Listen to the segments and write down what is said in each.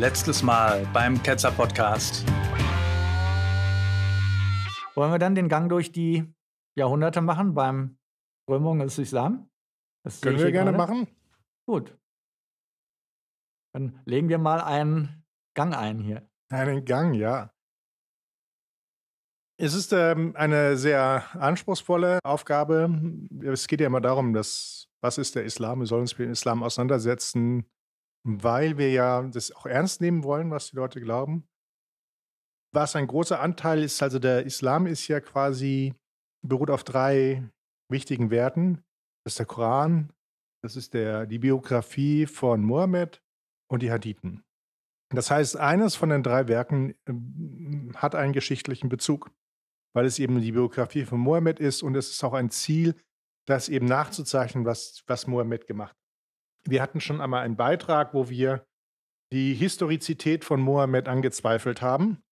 letztes Mal beim Ketzer Podcast. Wollen wir dann den Gang durch die Jahrhunderte machen beim Römung des Islam? Das Können wir gerne gerade. machen. Gut. Dann legen wir mal einen Gang ein hier. Einen Gang, ja. Es ist ähm, eine sehr anspruchsvolle Aufgabe. Es geht ja immer darum, dass was ist der Islam? Wir sollen uns mit dem Islam auseinandersetzen weil wir ja das auch ernst nehmen wollen, was die Leute glauben. Was ein großer Anteil ist, also der Islam ist ja quasi, beruht auf drei wichtigen Werten. Das ist der Koran, das ist der, die Biografie von Mohammed und die Hadithen. Das heißt, eines von den drei Werken ähm, hat einen geschichtlichen Bezug, weil es eben die Biografie von Mohammed ist und es ist auch ein Ziel, das eben nachzuzeichnen, was, was Mohammed gemacht wir hatten schon einmal einen Beitrag, wo wir die Historizität von Mohammed angezweifelt haben.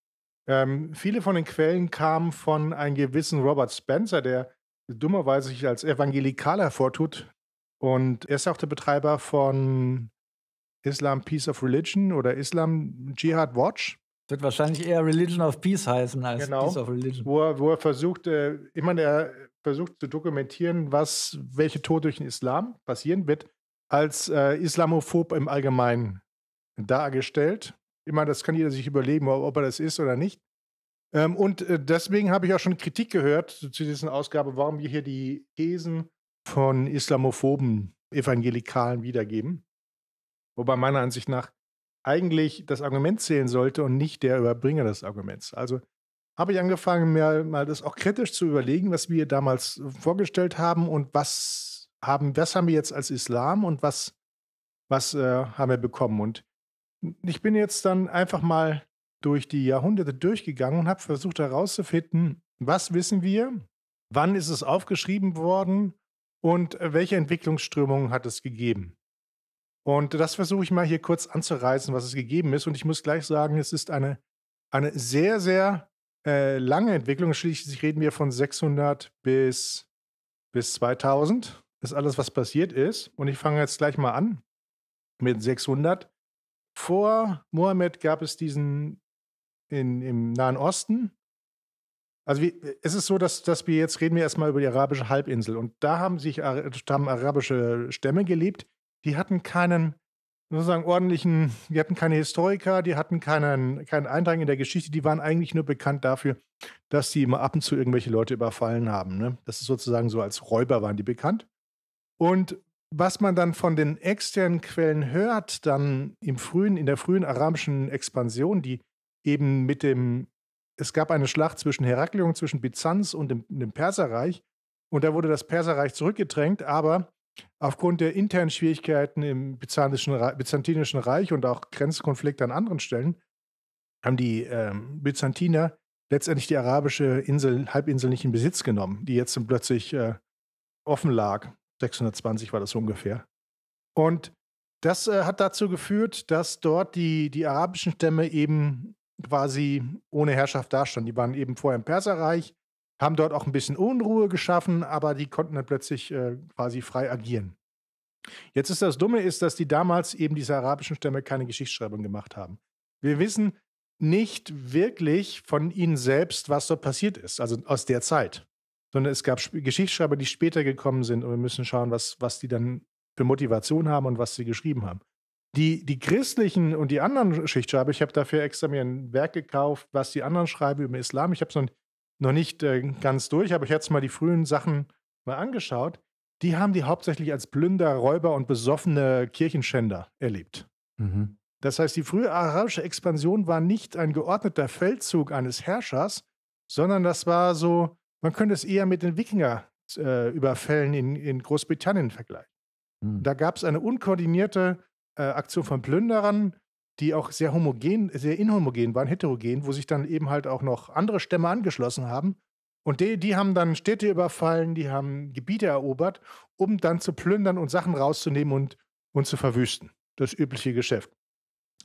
Ähm, viele von den Quellen kamen von einem gewissen Robert Spencer, der dummerweise sich als Evangelikaler hervortut. Und er ist auch der Betreiber von Islam Peace of Religion oder Islam Jihad Watch. Wird wahrscheinlich eher Religion of Peace heißen als genau, Peace of Religion. Wo er, wo er versucht, äh, immer der versucht zu dokumentieren, was, welche Tod durch den Islam passieren wird als äh, islamophob im Allgemeinen dargestellt. Immer, das kann jeder sich überlegen, ob er das ist oder nicht. Ähm, und äh, deswegen habe ich auch schon Kritik gehört zu, zu dieser Ausgabe, warum wir hier die Thesen von islamophoben Evangelikalen wiedergeben. Wobei meiner Ansicht nach eigentlich das Argument zählen sollte und nicht der Überbringer des Arguments. Also habe ich angefangen, mir mal das auch kritisch zu überlegen, was wir damals vorgestellt haben und was haben, was haben wir jetzt als Islam und was, was äh, haben wir bekommen? Und ich bin jetzt dann einfach mal durch die Jahrhunderte durchgegangen und habe versucht herauszufinden, was wissen wir, wann ist es aufgeschrieben worden und äh, welche Entwicklungsströmungen hat es gegeben. Und das versuche ich mal hier kurz anzureißen, was es gegeben ist. Und ich muss gleich sagen, es ist eine, eine sehr, sehr äh, lange Entwicklung. Schließlich reden wir von 600 bis, bis 2000. Das ist alles, was passiert ist. Und ich fange jetzt gleich mal an mit 600. Vor Mohammed gab es diesen in, im Nahen Osten. Also wie, äh, es ist so, dass, dass wir jetzt reden wir erstmal über die arabische Halbinsel. Und da haben sich haben arabische Stämme gelebt. Die hatten keinen sozusagen ordentlichen, die hatten keine Historiker, die hatten keinen, keinen Eintrag in der Geschichte, die waren eigentlich nur bekannt dafür, dass sie immer ab und zu irgendwelche Leute überfallen haben. Ne? Das ist sozusagen so, als Räuber waren die bekannt. Und was man dann von den externen Quellen hört, dann im frühen, in der frühen arabischen Expansion, die eben mit dem, es gab eine Schlacht zwischen Heraklion, zwischen Byzanz und dem, dem Perserreich. Und da wurde das Perserreich zurückgedrängt, aber aufgrund der internen Schwierigkeiten im Byzantinischen Reich und auch Grenzkonflikte an anderen Stellen haben die ähm, Byzantiner letztendlich die arabische Insel, Halbinsel nicht in Besitz genommen, die jetzt plötzlich äh, offen lag. 620 war das ungefähr. Und das äh, hat dazu geführt, dass dort die, die arabischen Stämme eben quasi ohne Herrschaft dastanden. Die waren eben vorher im Perserreich, haben dort auch ein bisschen Unruhe geschaffen, aber die konnten dann plötzlich äh, quasi frei agieren. Jetzt ist das Dumme, ist, dass die damals eben diese arabischen Stämme keine Geschichtsschreibung gemacht haben. Wir wissen nicht wirklich von ihnen selbst, was dort passiert ist, also aus der Zeit sondern es gab Geschichtsschreiber, die später gekommen sind und wir müssen schauen, was, was die dann für Motivation haben und was sie geschrieben haben. Die, die christlichen und die anderen Geschichtsschreiber, ich habe dafür extra mir ein Werk gekauft, was die anderen schreiben über Islam. Ich habe es noch, noch nicht äh, ganz durch, aber ich habe jetzt mal die frühen Sachen mal angeschaut. Die haben die hauptsächlich als Plünder, Räuber und besoffene Kirchenschänder erlebt. Mhm. Das heißt, die frühe arabische Expansion war nicht ein geordneter Feldzug eines Herrschers, sondern das war so, man könnte es eher mit den Wikinger-Überfällen äh, in, in Großbritannien vergleichen. Hm. Da gab es eine unkoordinierte äh, Aktion von Plünderern, die auch sehr homogen, sehr inhomogen waren, heterogen, wo sich dann eben halt auch noch andere Stämme angeschlossen haben. Und die, die haben dann Städte überfallen, die haben Gebiete erobert, um dann zu plündern und Sachen rauszunehmen und, und zu verwüsten. Das übliche Geschäft.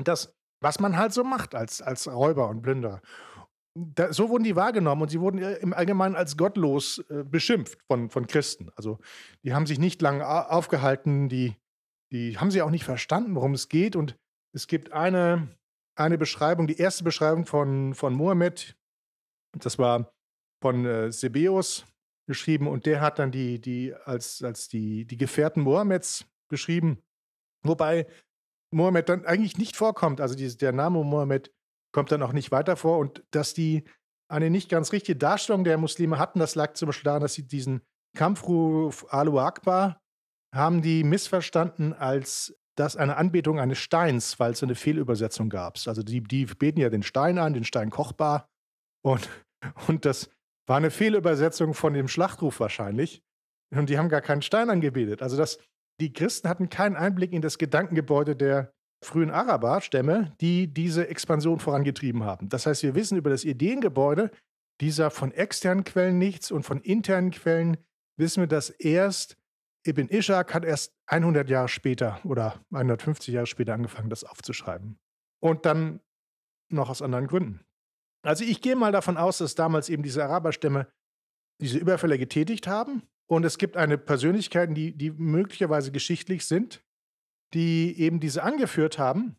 Das, was man halt so macht als, als Räuber und Plünderer da, so wurden die wahrgenommen und sie wurden äh, im Allgemeinen als gottlos äh, beschimpft von, von Christen. Also die haben sich nicht lange aufgehalten, die, die haben sie auch nicht verstanden, worum es geht. Und es gibt eine, eine Beschreibung, die erste Beschreibung von, von Mohammed, das war von äh, Sebeus geschrieben und der hat dann die, die als, als die, die Gefährten Mohammeds beschrieben, wobei Mohammed dann eigentlich nicht vorkommt. Also die, der Name Mohammed kommt dann auch nicht weiter vor. Und dass die eine nicht ganz richtige Darstellung der Muslime hatten, das lag zum Beispiel daran, dass sie diesen Kampfruf Alu Akbar haben die missverstanden als das eine Anbetung eines Steins, weil es eine Fehlübersetzung gab. Also die, die beten ja den Stein an, den Stein kochbar. Und, und das war eine Fehlübersetzung von dem Schlachtruf wahrscheinlich. Und die haben gar keinen Stein angebetet. Also das, die Christen hatten keinen Einblick in das Gedankengebäude der frühen Araberstämme, die diese Expansion vorangetrieben haben. Das heißt, wir wissen über das Ideengebäude dieser von externen Quellen nichts und von internen Quellen wissen wir das erst. Ibn Ishaq hat erst 100 Jahre später oder 150 Jahre später angefangen, das aufzuschreiben. Und dann noch aus anderen Gründen. Also ich gehe mal davon aus, dass damals eben diese Araberstämme diese Überfälle getätigt haben. Und es gibt eine Persönlichkeit, die, die möglicherweise geschichtlich sind, die eben diese angeführt haben.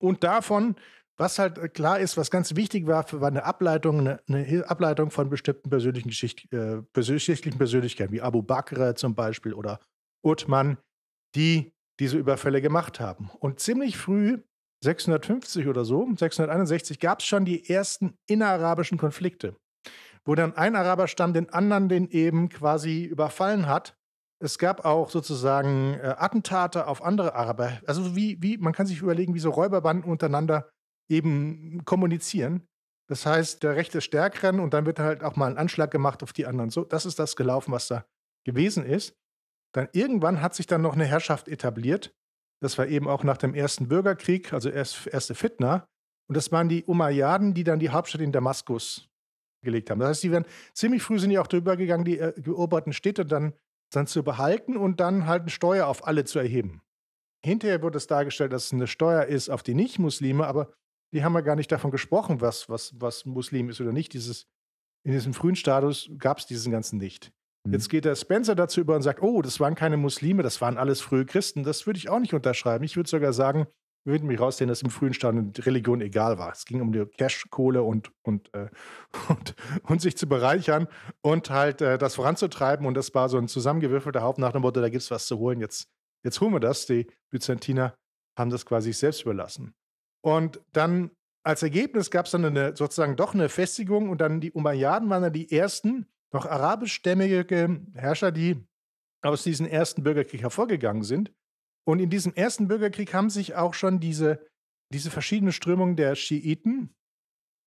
Und davon, was halt äh, klar ist, was ganz wichtig war, war eine Ableitung, eine, Ableitung von bestimmten persönlichen, Geschicht, äh, persönlichen Persönlichkeiten, wie Abu Bakr zum Beispiel oder Uthman, die diese Überfälle gemacht haben. Und ziemlich früh, 650 oder so, 661, gab es schon die ersten innerarabischen Konflikte, wo dann ein Araberstamm den anderen den eben quasi überfallen hat es gab auch sozusagen äh, Attentate auf andere Araber. Also wie, wie, man kann sich überlegen, wie so Räuberbanden untereinander eben kommunizieren. Das heißt, der Rechte ist stärkeren und dann wird halt auch mal ein Anschlag gemacht auf die anderen. So, das ist das gelaufen, was da gewesen ist. Dann irgendwann hat sich dann noch eine Herrschaft etabliert. Das war eben auch nach dem Ersten Bürgerkrieg, also erst, erste Fitna. Und das waren die Umayyaden, die dann die Hauptstadt in Damaskus gelegt haben. Das heißt, die werden ziemlich früh sind ja auch drüber gegangen, die äh, geoberten Städte dann dann zu behalten und dann halt eine Steuer auf alle zu erheben. Hinterher wird es dargestellt, dass es eine Steuer ist auf die Nicht-Muslime, aber die haben ja gar nicht davon gesprochen, was, was, was Muslim ist oder nicht. Dieses, in diesem frühen Status gab es diesen ganzen nicht. Mhm. Jetzt geht der Spencer dazu über und sagt, oh, das waren keine Muslime, das waren alles frühe Christen. Das würde ich auch nicht unterschreiben. Ich würde sogar sagen, würden mich raussehen, dass im frühen Stadium Religion egal war. Es ging um die Cash, Kohle und, und, äh, und, und sich zu bereichern und halt äh, das voranzutreiben. Und das war so ein zusammengewürfelter Haufen nach dem Motto, da gibt es was zu holen, jetzt, jetzt holen wir das. Die Byzantiner haben das quasi selbst überlassen. Und dann als Ergebnis gab es dann eine, sozusagen doch eine Festigung und dann die Umayyaden waren dann die ersten noch arabischstämmige Herrscher, die aus diesem ersten Bürgerkrieg hervorgegangen sind und in diesem ersten Bürgerkrieg haben sich auch schon diese, diese verschiedenen Strömungen der Schiiten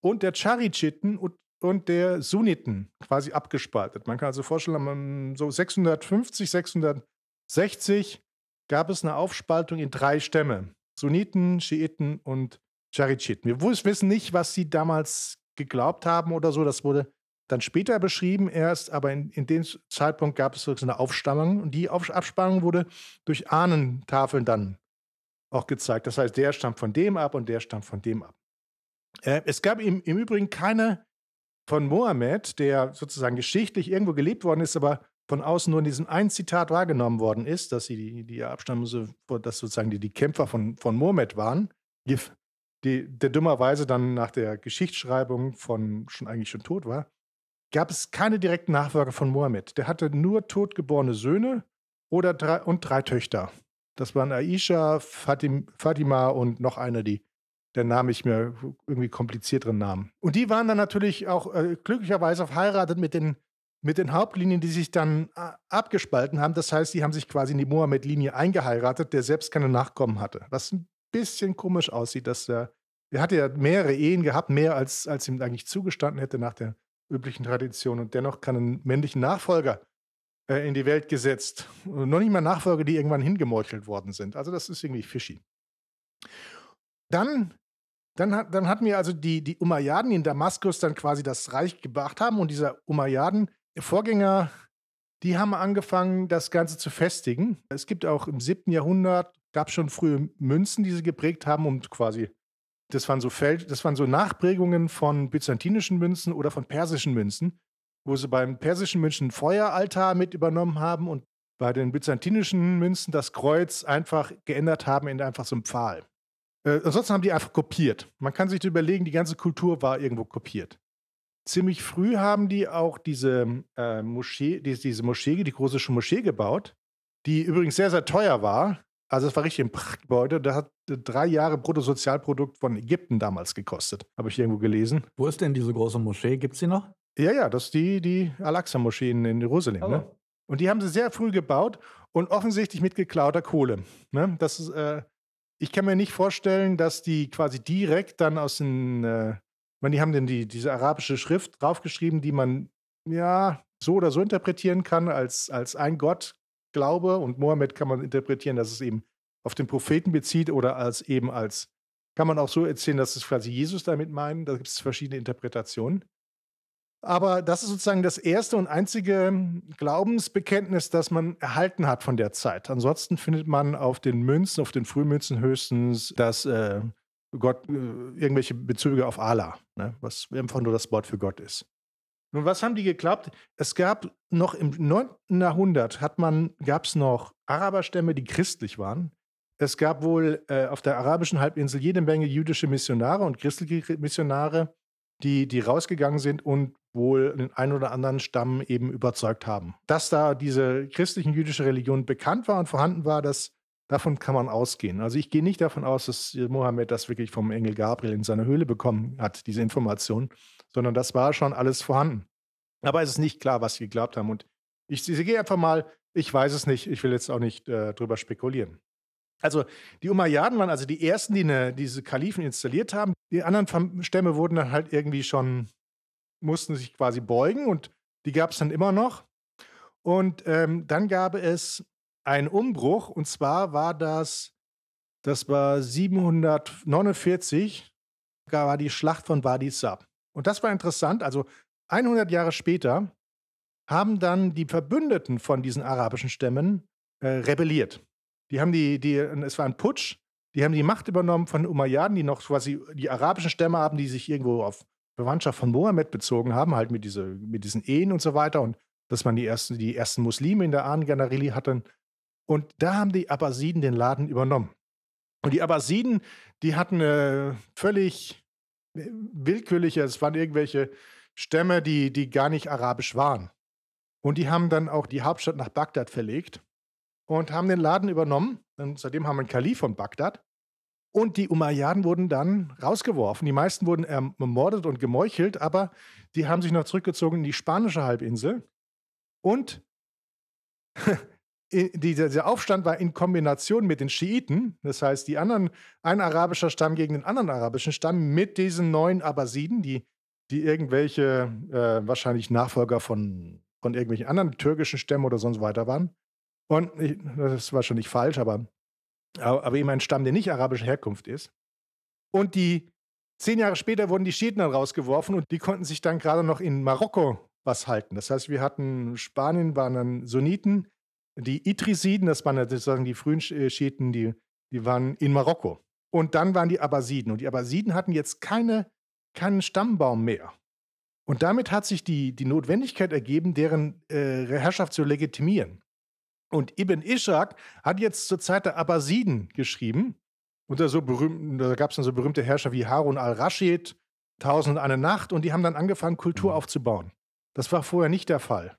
und der Charidschiten und, und der Sunniten quasi abgespaltet. Man kann also vorstellen, so 650, 660 gab es eine Aufspaltung in drei Stämme. Sunniten, Schiiten und Charidschiten. Wir wissen nicht, was sie damals geglaubt haben oder so. Das wurde dann später beschrieben erst, aber in, in dem Zeitpunkt gab es so eine Aufstammung und die Abspannung wurde durch Ahnentafeln dann auch gezeigt. Das heißt, der stammt von dem ab und der stammt von dem ab. Äh, es gab im, im Übrigen keine von Mohammed, der sozusagen geschichtlich irgendwo gelebt worden ist, aber von außen nur in diesem einen Zitat wahrgenommen worden ist, dass sie die, die Abstammung, dass sozusagen die, die Kämpfer von, von Mohammed waren, die, der dummerweise dann nach der Geschichtsschreibung von schon eigentlich schon tot war, gab es keine direkten Nachfolger von Mohammed. Der hatte nur totgeborene Söhne oder drei, und drei Töchter. Das waren Aisha, Fatim, Fatima und noch einer, die der Name ich mir irgendwie komplizierteren Namen. Und die waren dann natürlich auch äh, glücklicherweise verheiratet mit den, mit den Hauptlinien, die sich dann äh, abgespalten haben. Das heißt, die haben sich quasi in die Mohammed-Linie eingeheiratet, der selbst keine Nachkommen hatte. Was ein bisschen komisch aussieht, dass er, er hatte ja mehrere Ehen gehabt, mehr als, als ihm eigentlich zugestanden hätte nach der üblichen Tradition. Und dennoch kann ein männlichen Nachfolger äh, in die Welt gesetzt. noch nicht mal Nachfolger, die irgendwann hingemeuchelt worden sind. Also das ist irgendwie fishy. Dann, dann, dann hatten wir also die, die Umayyaden, die in Damaskus dann quasi das Reich gebracht haben. Und dieser Umayyaden, Vorgänger, die haben angefangen, das Ganze zu festigen. Es gibt auch im 7. Jahrhundert, gab schon frühe Münzen, die sie geprägt haben, und quasi das waren so Feld, das waren so Nachprägungen von byzantinischen Münzen oder von persischen Münzen, wo sie beim persischen Münzen Feueraltar mit übernommen haben und bei den byzantinischen Münzen das Kreuz einfach geändert haben in einfach so einen Pfahl. Äh, ansonsten haben die einfach kopiert. Man kann sich überlegen, die ganze Kultur war irgendwo kopiert. Ziemlich früh haben die auch diese, äh, Moschee, die, diese Moschee, die große Moschee gebaut, die übrigens sehr, sehr teuer war. Also es war richtig ein Prachtgebäude. Das hat äh, drei Jahre Bruttosozialprodukt von Ägypten damals gekostet. Habe ich irgendwo gelesen. Wo ist denn diese große Moschee? Gibt es die noch? Ja, ja, das ist die, die Al-Aqsa-Moschee in, Jerusalem. Ne? Oh. Ne? Und die haben sie sehr früh gebaut und offensichtlich mit geklauter Kohle. Ne? Das ist, äh, ich kann mir nicht vorstellen, dass die quasi direkt dann aus den, äh, man, die haben denn die, diese arabische Schrift draufgeschrieben, die man ja so oder so interpretieren kann als, als ein Gott, glaube, und Mohammed kann man interpretieren, dass es eben auf den Propheten bezieht oder als eben als, kann man auch so erzählen, dass es quasi Jesus damit meinen. Da gibt es verschiedene Interpretationen. Aber das ist sozusagen das erste und einzige Glaubensbekenntnis, das man erhalten hat von der Zeit. Ansonsten findet man auf den Münzen, auf den Frühmünzen höchstens, dass äh, Gott äh, irgendwelche Bezüge auf Allah, ne? was einfach nur das Wort für Gott ist. Nun, was haben die geklappt? Es gab noch im 9. Jahrhundert gab es noch Araberstämme, die christlich waren. Es gab wohl äh, auf der arabischen Halbinsel jede Menge jüdische Missionare und christliche Missionare, die, die rausgegangen sind und wohl den einen oder anderen Stamm eben überzeugt haben. Dass da diese christlichen jüdische Religion bekannt war und vorhanden war, das, davon kann man ausgehen. Also ich gehe nicht davon aus, dass Mohammed das wirklich vom Engel Gabriel in seiner Höhle bekommen hat, diese Information, sondern das war schon alles vorhanden. Aber es ist nicht klar, was sie geglaubt haben. Und ich, ich, ich gehe einfach mal, ich weiß es nicht, ich will jetzt auch nicht äh, drüber spekulieren. Also die Umayyaden waren also die ersten, die eine, diese Kalifen installiert haben. Die anderen Stämme wurden dann halt irgendwie schon, mussten sich quasi beugen und die gab es dann immer noch. Und ähm, dann gab es einen Umbruch und zwar war das, das war 749, da war die Schlacht von Wadi Sab. Und das war interessant. Also 100 Jahre später haben dann die Verbündeten von diesen arabischen Stämmen äh, rebelliert. Die haben die, die, es war ein Putsch, die haben die Macht übernommen von Umayyaden, die noch quasi die arabischen Stämme haben, die sich irgendwo auf Verwandtschaft von Mohammed bezogen haben, halt mit, diese, mit diesen Ehen und so weiter und dass man die ersten, die ersten Muslime in der Ahnen-Generali hatten. Und da haben die Abbasiden den Laden übernommen. Und die Abbasiden, die hatten eine äh, völlig willkürlicher. Es waren irgendwelche Stämme, die, die gar nicht arabisch waren. Und die haben dann auch die Hauptstadt nach Bagdad verlegt und haben den Laden übernommen. Und seitdem haben wir einen Kalif von Bagdad. Und die Umayyaden wurden dann rausgeworfen. Die meisten wurden ermordet und gemeuchelt, aber die haben sich noch zurückgezogen in die spanische Halbinsel. Und dieser, dieser Aufstand war in Kombination mit den Schiiten, das heißt, die anderen, ein arabischer Stamm gegen den anderen arabischen Stamm mit diesen neuen Abbasiden, die, die irgendwelche äh, wahrscheinlich Nachfolger von, von irgendwelchen anderen türkischen Stämmen oder sonst weiter waren. Und ich, das ist wahrscheinlich falsch, aber, aber eben ein Stamm, der nicht arabischer Herkunft ist. Und die zehn Jahre später wurden die Schiiten dann rausgeworfen und die konnten sich dann gerade noch in Marokko was halten. Das heißt, wir hatten Spanien, waren dann Sunniten, die Idrisiden, das waren sozusagen die frühen äh, Schiiten, die, die waren in Marokko. Und dann waren die Abbasiden. Und die Abbasiden hatten jetzt keine, keinen Stammbaum mehr. Und damit hat sich die, die Notwendigkeit ergeben, deren äh, Herrschaft zu legitimieren. Und Ibn Ishaq hat jetzt zur Zeit der Abbasiden geschrieben. Unter so berühmten, da gab es dann so berühmte Herrscher wie Harun al-Rashid, Tausend und eine Nacht. Und die haben dann angefangen, Kultur mhm. aufzubauen. Das war vorher nicht der Fall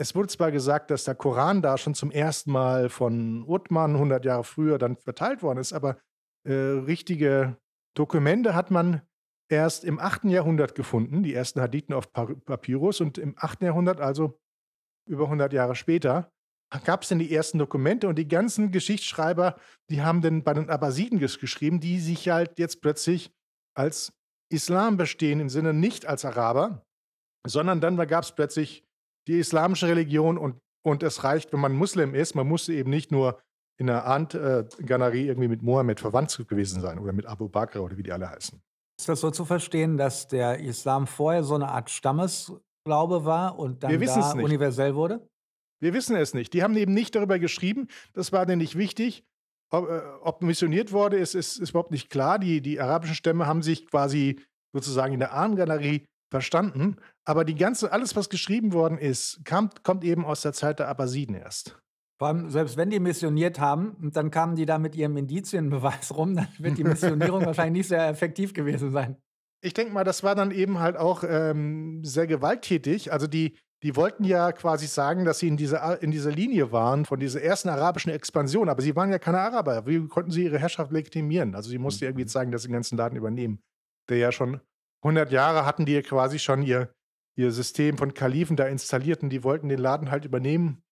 es wurde zwar gesagt, dass der Koran da schon zum ersten Mal von Uthman 100 Jahre früher dann verteilt worden ist, aber äh, richtige Dokumente hat man erst im 8. Jahrhundert gefunden, die ersten Hadithen auf Papyrus und im 8. Jahrhundert, also über 100 Jahre später, gab es denn die ersten Dokumente und die ganzen Geschichtsschreiber, die haben dann bei den Abbasiden geschrieben, die sich halt jetzt plötzlich als Islam bestehen, im Sinne nicht als Araber, sondern dann gab es plötzlich die islamische Religion und, und es reicht, wenn man Muslim ist. Man muss eben nicht nur in der Ant-Galerie irgendwie mit Mohammed verwandt gewesen sein oder mit Abu Bakr oder wie die alle heißen. Ist das so zu verstehen, dass der Islam vorher so eine Art Stammesglaube war und dann da universell wurde? Wir wissen es nicht. Die haben eben nicht darüber geschrieben. Das war denen nicht wichtig. Ob, äh, ob missioniert wurde, ist, ist, ist überhaupt nicht klar. Die, die arabischen Stämme haben sich quasi sozusagen in der Ahnengalerie verstanden. Aber die ganze, alles, was geschrieben worden ist, kam, kommt eben aus der Zeit der Abbasiden erst. Vor allem, selbst wenn die missioniert haben, dann kamen die da mit ihrem Indizienbeweis rum, dann wird die Missionierung wahrscheinlich nicht sehr effektiv gewesen sein. Ich denke mal, das war dann eben halt auch ähm, sehr gewalttätig. Also die, die wollten ja quasi sagen, dass sie in dieser, in dieser Linie waren von dieser ersten arabischen Expansion, aber sie waren ja keine Araber. Wie konnten sie ihre Herrschaft legitimieren? Also sie mussten mhm. irgendwie zeigen, dass sie den ganzen Laden übernehmen, der ja schon 100 Jahre hatten die quasi schon ihr, ihr System von Kalifen da installiert und die wollten den Laden halt übernehmen,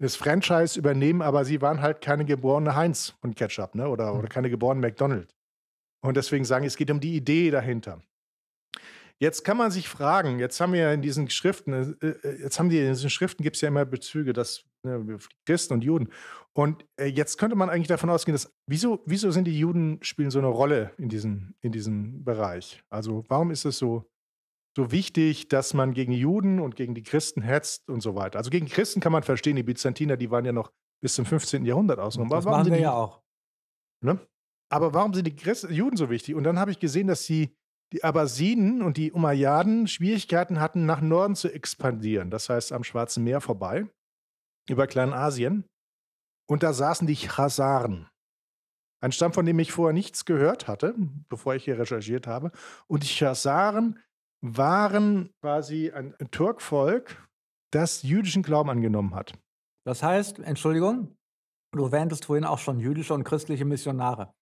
das Franchise übernehmen, aber sie waren halt keine geborene Heinz von Ketchup ne? oder, oder mhm. keine geborene McDonald. Und deswegen sagen, es geht um die Idee dahinter. Jetzt kann man sich fragen, jetzt haben wir ja in diesen Schriften, äh, äh, jetzt haben die in diesen Schriften gibt es ja immer Bezüge, dass ne, Christen und Juden. Und äh, jetzt könnte man eigentlich davon ausgehen, dass wieso, wieso sind die Juden spielen so eine Rolle in diesem, in diesem Bereich? Also warum ist es so, so wichtig, dass man gegen Juden und gegen die Christen hetzt und so weiter? Also gegen Christen kann man verstehen, die Byzantiner, die waren ja noch bis zum 15. Jahrhundert aus. Mhm, das warum machen wir die, ja auch. Ne? Aber warum sind die Christen, Juden so wichtig? Und dann habe ich gesehen, dass sie die Abbasiden und die Umayyaden Schwierigkeiten hatten, nach Norden zu expandieren, das heißt am Schwarzen Meer vorbei, über Kleinasien. Und da saßen die Chasaren. Ein Stamm, von dem ich vorher nichts gehört hatte, bevor ich hier recherchiert habe. Und die Chasaren waren quasi ein Turkvolk, das jüdischen Glauben angenommen hat. Das heißt, Entschuldigung, du erwähntest vorhin auch schon jüdische und christliche Missionare.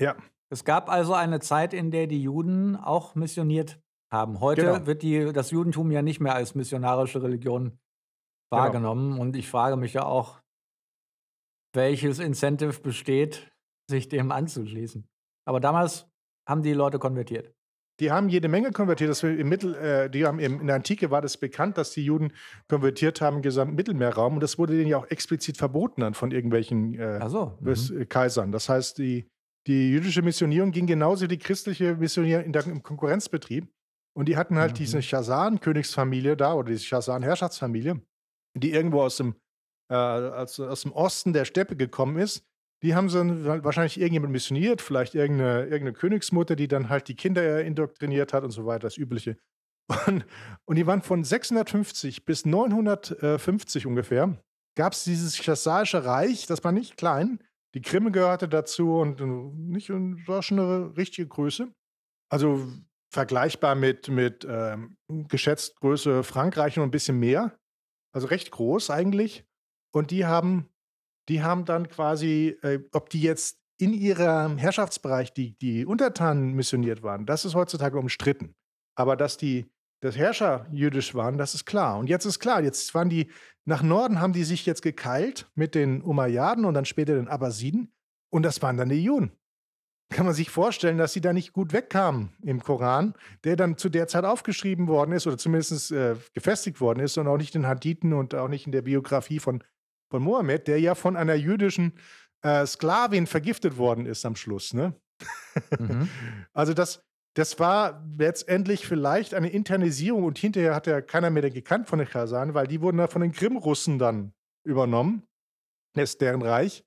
Ja. Es gab also eine Zeit, in der die Juden auch missioniert haben. Heute genau. wird die, das Judentum ja nicht mehr als missionarische Religion genau. wahrgenommen. Genau. Und ich frage mich ja auch, welches Incentive besteht, sich dem anzuschließen. Aber damals haben die Leute konvertiert. Die haben jede Menge konvertiert. Das im Mittel, äh, die haben im, in der Antike war das bekannt, dass die Juden konvertiert haben im gesamten Mittelmeerraum. Und das wurde denen ja auch explizit verboten dann von irgendwelchen äh, so. mhm. Äh, Kaisern. Das heißt, die die jüdische Missionierung ging genauso wie die christliche Missionierung in der, im Konkurrenzbetrieb. Und die hatten halt mhm. diese Schazan-Königsfamilie da oder diese Schazan-Herrschaftsfamilie, die irgendwo aus dem, äh, aus, aus dem Osten der Steppe gekommen ist. Die haben so wahrscheinlich irgendjemand missioniert, vielleicht irgendeine, irgendeine Königsmutter, die dann halt die Kinder indoktriniert hat und so weiter, das Übliche. Und, und die waren von 650 bis 950 ungefähr, gab es dieses Chassaische Reich, das war nicht klein, die Krim gehörte dazu und äh, nicht und äh, war schon eine richtige Größe. Also vergleichbar mit, mit ähm, geschätzt Größe Frankreich und ein bisschen mehr. Also recht groß eigentlich. Und die haben, die haben dann quasi, äh, ob die jetzt in ihrem Herrschaftsbereich die, die Untertanen missioniert waren, das ist heutzutage umstritten. Aber dass die dass Herrscher jüdisch waren, das ist klar. Und jetzt ist klar, jetzt waren die nach Norden haben die sich jetzt gekeilt mit den Umayyaden und dann später den Abbasiden. Und das waren dann die Juden. Kann man sich vorstellen, dass sie da nicht gut wegkamen im Koran, der dann zu der Zeit aufgeschrieben worden ist oder zumindest äh, gefestigt worden ist und auch nicht in Hadithen und auch nicht in der Biografie von, von Mohammed, der ja von einer jüdischen äh, Sklavin vergiftet worden ist am Schluss. Ne? Mhm. Also das, das war letztendlich vielleicht eine Internisierung und hinterher hat ja keiner mehr den gekannt von den Kasan, weil die wurden da von den Krim-Russen dann übernommen, das deren Reich.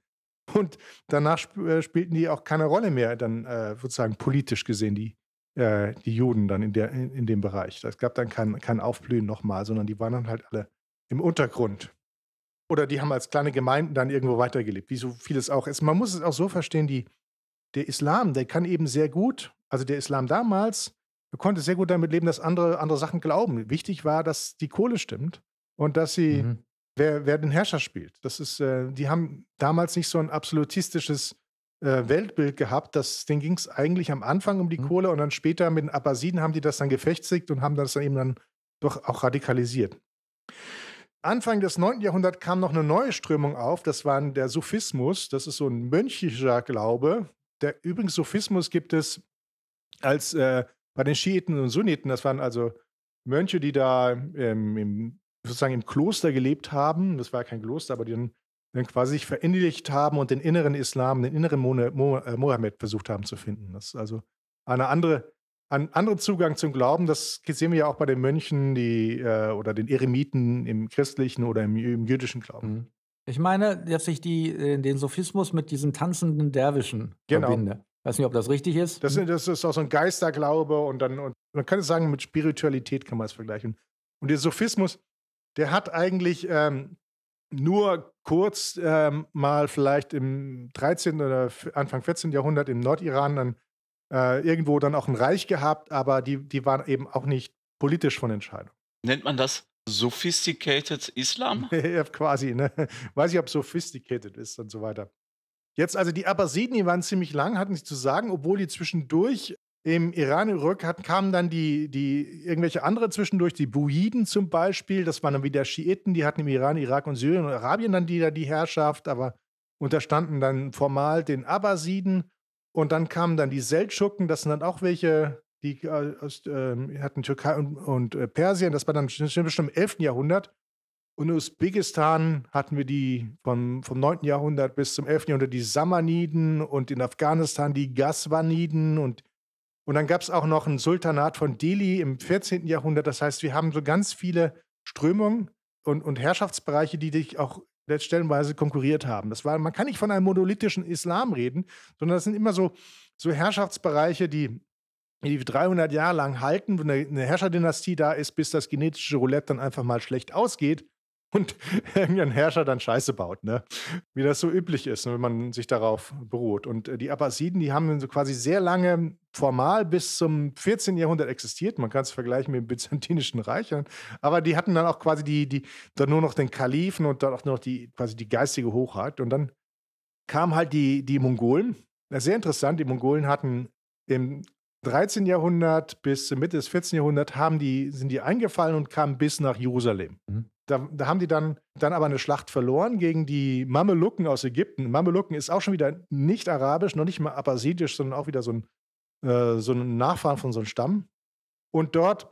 Und danach sp äh, spielten die auch keine Rolle mehr, dann äh, sozusagen politisch gesehen, die, äh, die Juden dann in, der, in, in dem Bereich. Es gab dann kein, kein Aufblühen nochmal, sondern die waren dann halt alle im Untergrund. Oder die haben als kleine Gemeinden dann irgendwo weitergelebt, wie so vieles auch ist. Man muss es auch so verstehen, die, der Islam, der kann eben sehr gut also der Islam damals konnte sehr gut damit leben, dass andere andere Sachen glauben. Wichtig war, dass die Kohle stimmt und dass sie mhm. wer, wer den Herrscher spielt. Das ist, äh, die haben damals nicht so ein absolutistisches äh, Weltbild gehabt. Das, denen ging es eigentlich am Anfang um die mhm. Kohle und dann später mit den Abbasiden haben die das dann gefechtigt und haben das dann eben dann doch auch radikalisiert. Anfang des 9. Jahrhunderts kam noch eine neue Strömung auf, das war der Sufismus, das ist so ein mönchischer Glaube. Der übrigens Sufismus gibt es als äh, bei den Schiiten und Sunniten, das waren also Mönche, die da ähm, im, sozusagen im Kloster gelebt haben, das war kein Kloster, aber die dann, dann quasi sich verinnerlicht haben und den inneren Islam, den inneren Mone, Mo, äh, Mohammed versucht haben zu finden. Das ist also eine andere, ein anderer Zugang zum Glauben, das sehen wir ja auch bei den Mönchen die, äh, oder den Eremiten im christlichen oder im, im jüdischen Glauben. Mhm. Ich meine, dass ich die, äh, den Sophismus mit diesen tanzenden Derwischen genau. verbinde. Weiß nicht, ob das richtig ist. Das, das ist auch so ein Geisterglaube und dann, und man kann es sagen, mit Spiritualität kann man es vergleichen. Und der Sophismus, der hat eigentlich ähm, nur kurz ähm, mal vielleicht im 13. oder Anfang 14. Jahrhundert im Nordiran dann äh, irgendwo dann auch ein Reich gehabt, aber die, die waren eben auch nicht politisch von Entscheidung. Nennt man das Sophisticated Islam? quasi, ne? Weiß ich, ob sophisticated ist und so weiter. Jetzt also die Abbasiden, die waren ziemlich lang, hatten nichts zu sagen, obwohl die zwischendurch im Iran, Irak hatten, kamen dann die, die irgendwelche andere zwischendurch, die Buiden zum Beispiel, das waren dann wieder Schiiten, die hatten im Iran, Irak und Syrien und Arabien dann die, die Herrschaft, aber unterstanden dann formal den Abbasiden. Und dann kamen dann die Seldschuken, das sind dann auch welche, die äh, aus, äh, hatten Türkei und, und äh, Persien, das war dann bestimmt im 11. Jahrhundert. Und in Usbekistan hatten wir die vom, vom 9. Jahrhundert bis zum 11. Jahrhundert die Samaniden und in Afghanistan die Ghazwaniden und, und dann gab es auch noch ein Sultanat von Delhi im 14. Jahrhundert. Das heißt, wir haben so ganz viele Strömungen und, und Herrschaftsbereiche, die dich auch stellenweise konkurriert haben. Das war, man kann nicht von einem monolithischen Islam reden, sondern das sind immer so, so Herrschaftsbereiche, die die 300 Jahre lang halten, wenn eine Herrscherdynastie da ist, bis das genetische Roulette dann einfach mal schlecht ausgeht und irgendein Herrscher dann Scheiße baut, ne? Wie das so üblich ist, ne, wenn man sich darauf beruht. Und äh, die Abbasiden, die haben so quasi sehr lange formal bis zum 14. Jahrhundert existiert. Man kann es vergleichen mit dem Byzantinischen Reich. Aber die hatten dann auch quasi die, die, dann nur noch den Kalifen und dann auch nur noch die, quasi die geistige Hochheit. Und dann kamen halt die, die Mongolen. Das ist sehr interessant. Die Mongolen hatten im 13. Jahrhundert bis Mitte des 14. Jahrhunderts haben die, sind die eingefallen und kamen bis nach Jerusalem. Mhm. Da, da, haben die dann, dann aber eine Schlacht verloren gegen die Mamelucken aus Ägypten. Mamelucken ist auch schon wieder nicht arabisch, noch nicht mal abbasidisch, sondern auch wieder so ein, äh, so ein Nachfahren von so einem Stamm. Und dort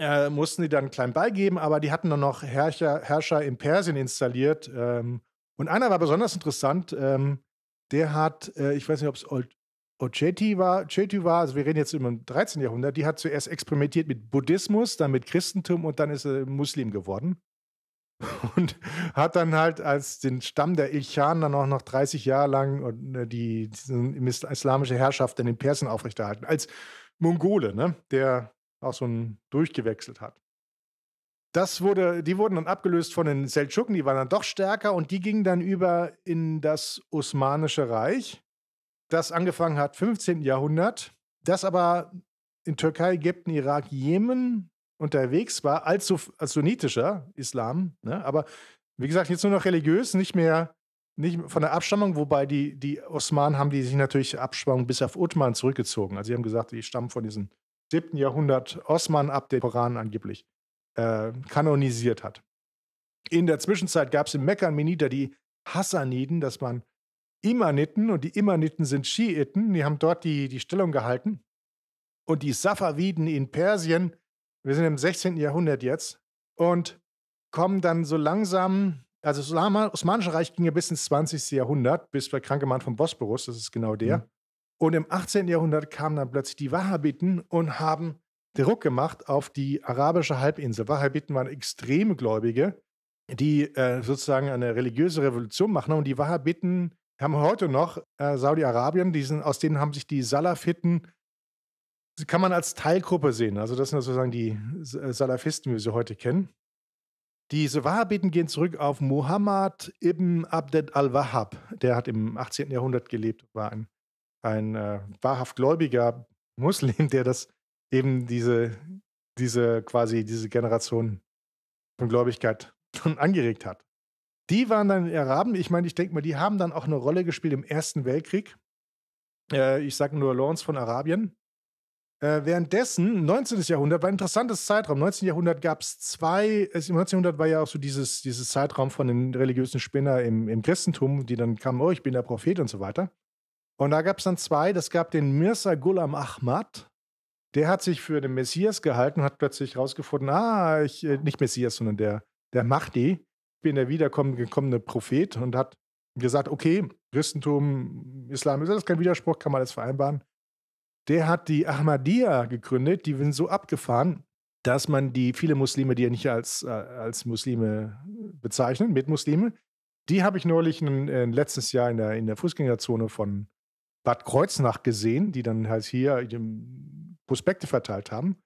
äh, mussten die dann klein beigeben, aber die hatten dann noch Herrscher, Herrscher in Persien installiert. Ähm, und einer war besonders interessant. Ähm, der hat, äh, ich weiß nicht, ob es Old Ocheti war, also wir reden jetzt über im 13. Jahrhundert, die hat zuerst experimentiert mit Buddhismus, dann mit Christentum und dann ist sie Muslim geworden. Und hat dann halt als den Stamm der Ilchan dann auch noch 30 Jahre lang äh, die, die islamische Herrschaft in den Persen aufrechterhalten. Als Mongole, ne? der auch so ein durchgewechselt hat. Das wurde, die wurden dann abgelöst von den Seldschuken, die waren dann doch stärker und die gingen dann über in das Osmanische Reich das angefangen hat, 15. Jahrhundert, das aber in Türkei, Ägypten, Irak, Jemen unterwegs war, als, als sunnitischer Islam. Ne? Aber wie gesagt, jetzt nur noch religiös, nicht mehr nicht von der Abstammung, wobei die, die Osmanen haben die sich natürlich Abstammung bis auf Uthman zurückgezogen. Also sie haben gesagt, die stammen von diesem 7. Jahrhundert Osman ab, der Koran angeblich äh, kanonisiert hat. In der Zwischenzeit gab es in Mekka und Menida die Hassaniden, das waren Imaniten und die Imaniten sind Schiiten, die haben dort die, die Stellung gehalten. Und die Safaviden in Persien, wir sind im 16. Jahrhundert jetzt, und kommen dann so langsam, also das Osmanische Reich ging ja bis ins 20. Jahrhundert, bis der kranke Mann vom Bosporus, das ist genau der. Mhm. Und im 18. Jahrhundert kamen dann plötzlich die Wahhabiten und haben Druck gemacht auf die arabische Halbinsel. Wahhabiten waren extreme Gläubige, die äh, sozusagen eine religiöse Revolution machen. Und die Wahhabiten haben heute noch äh, Saudi-Arabien, aus denen haben sich die Salafiten, kann man als Teilgruppe sehen. Also das sind sozusagen die äh, Salafisten, wie wir sie heute kennen. Diese Wahhabiten gehen zurück auf Muhammad ibn Abd al-Wahhab. Der hat im 18. Jahrhundert gelebt, war ein, ein äh, wahrhaft gläubiger Muslim, der das eben diese, diese quasi diese Generation von Gläubigkeit angeregt hat. Die waren dann Araben. Ich meine, ich denke mal, die haben dann auch eine Rolle gespielt im Ersten Weltkrieg. Äh, ich sage nur Lawrence von Arabien. Äh, währenddessen, 19. Jahrhundert war ein interessantes Zeitraum. 19. Jahrhundert gab es zwei, äh, im 19. Jahrhundert war ja auch so dieses, dieses Zeitraum von den religiösen Spinner im, im Christentum, die dann kamen, oh, ich bin der Prophet und so weiter. Und da gab es dann zwei, das gab den Mirza Ghulam Ahmad, der hat sich für den Messias gehalten und hat plötzlich rausgefunden, ah, ich, äh, nicht Messias, sondern der, der Mahdi, bin der wiedergekommene Prophet und hat gesagt, okay, Christentum, Islam, das ist kein Widerspruch, kann man alles vereinbaren. Der hat die Ahmadiyya gegründet, die sind so abgefahren, dass man die viele Muslime, die er nicht als, äh, als Muslime mit Muslime, die habe ich neulich in, in äh, letztes Jahr in der, in der Fußgängerzone von Bad Kreuznach gesehen, die dann halt hier Prospekte verteilt haben.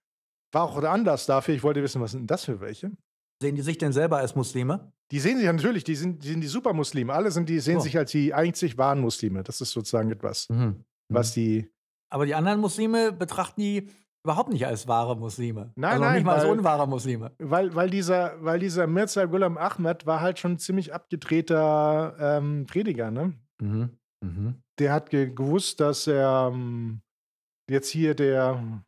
War auch anders dafür, ich wollte wissen, was sind das für welche? Sehen die sich denn selber als Muslime? die sehen sich natürlich, die sind, die sind die Supermuslime. Alle sind die, sehen oh. sich als die einzig wahren Muslime. Das ist sozusagen etwas, mhm. mhm. was die. Aber die anderen Muslime betrachten die überhaupt nicht als wahre Muslime. Nein, also nein. Nicht mal weil, als unwahre Muslime. Weil, weil, dieser, weil dieser Mirza Ghulam Ahmed war halt schon ein ziemlich abgedrehter ähm, Prediger, ne? Mhm. Mhm. Der hat gewusst, dass er ähm, jetzt hier der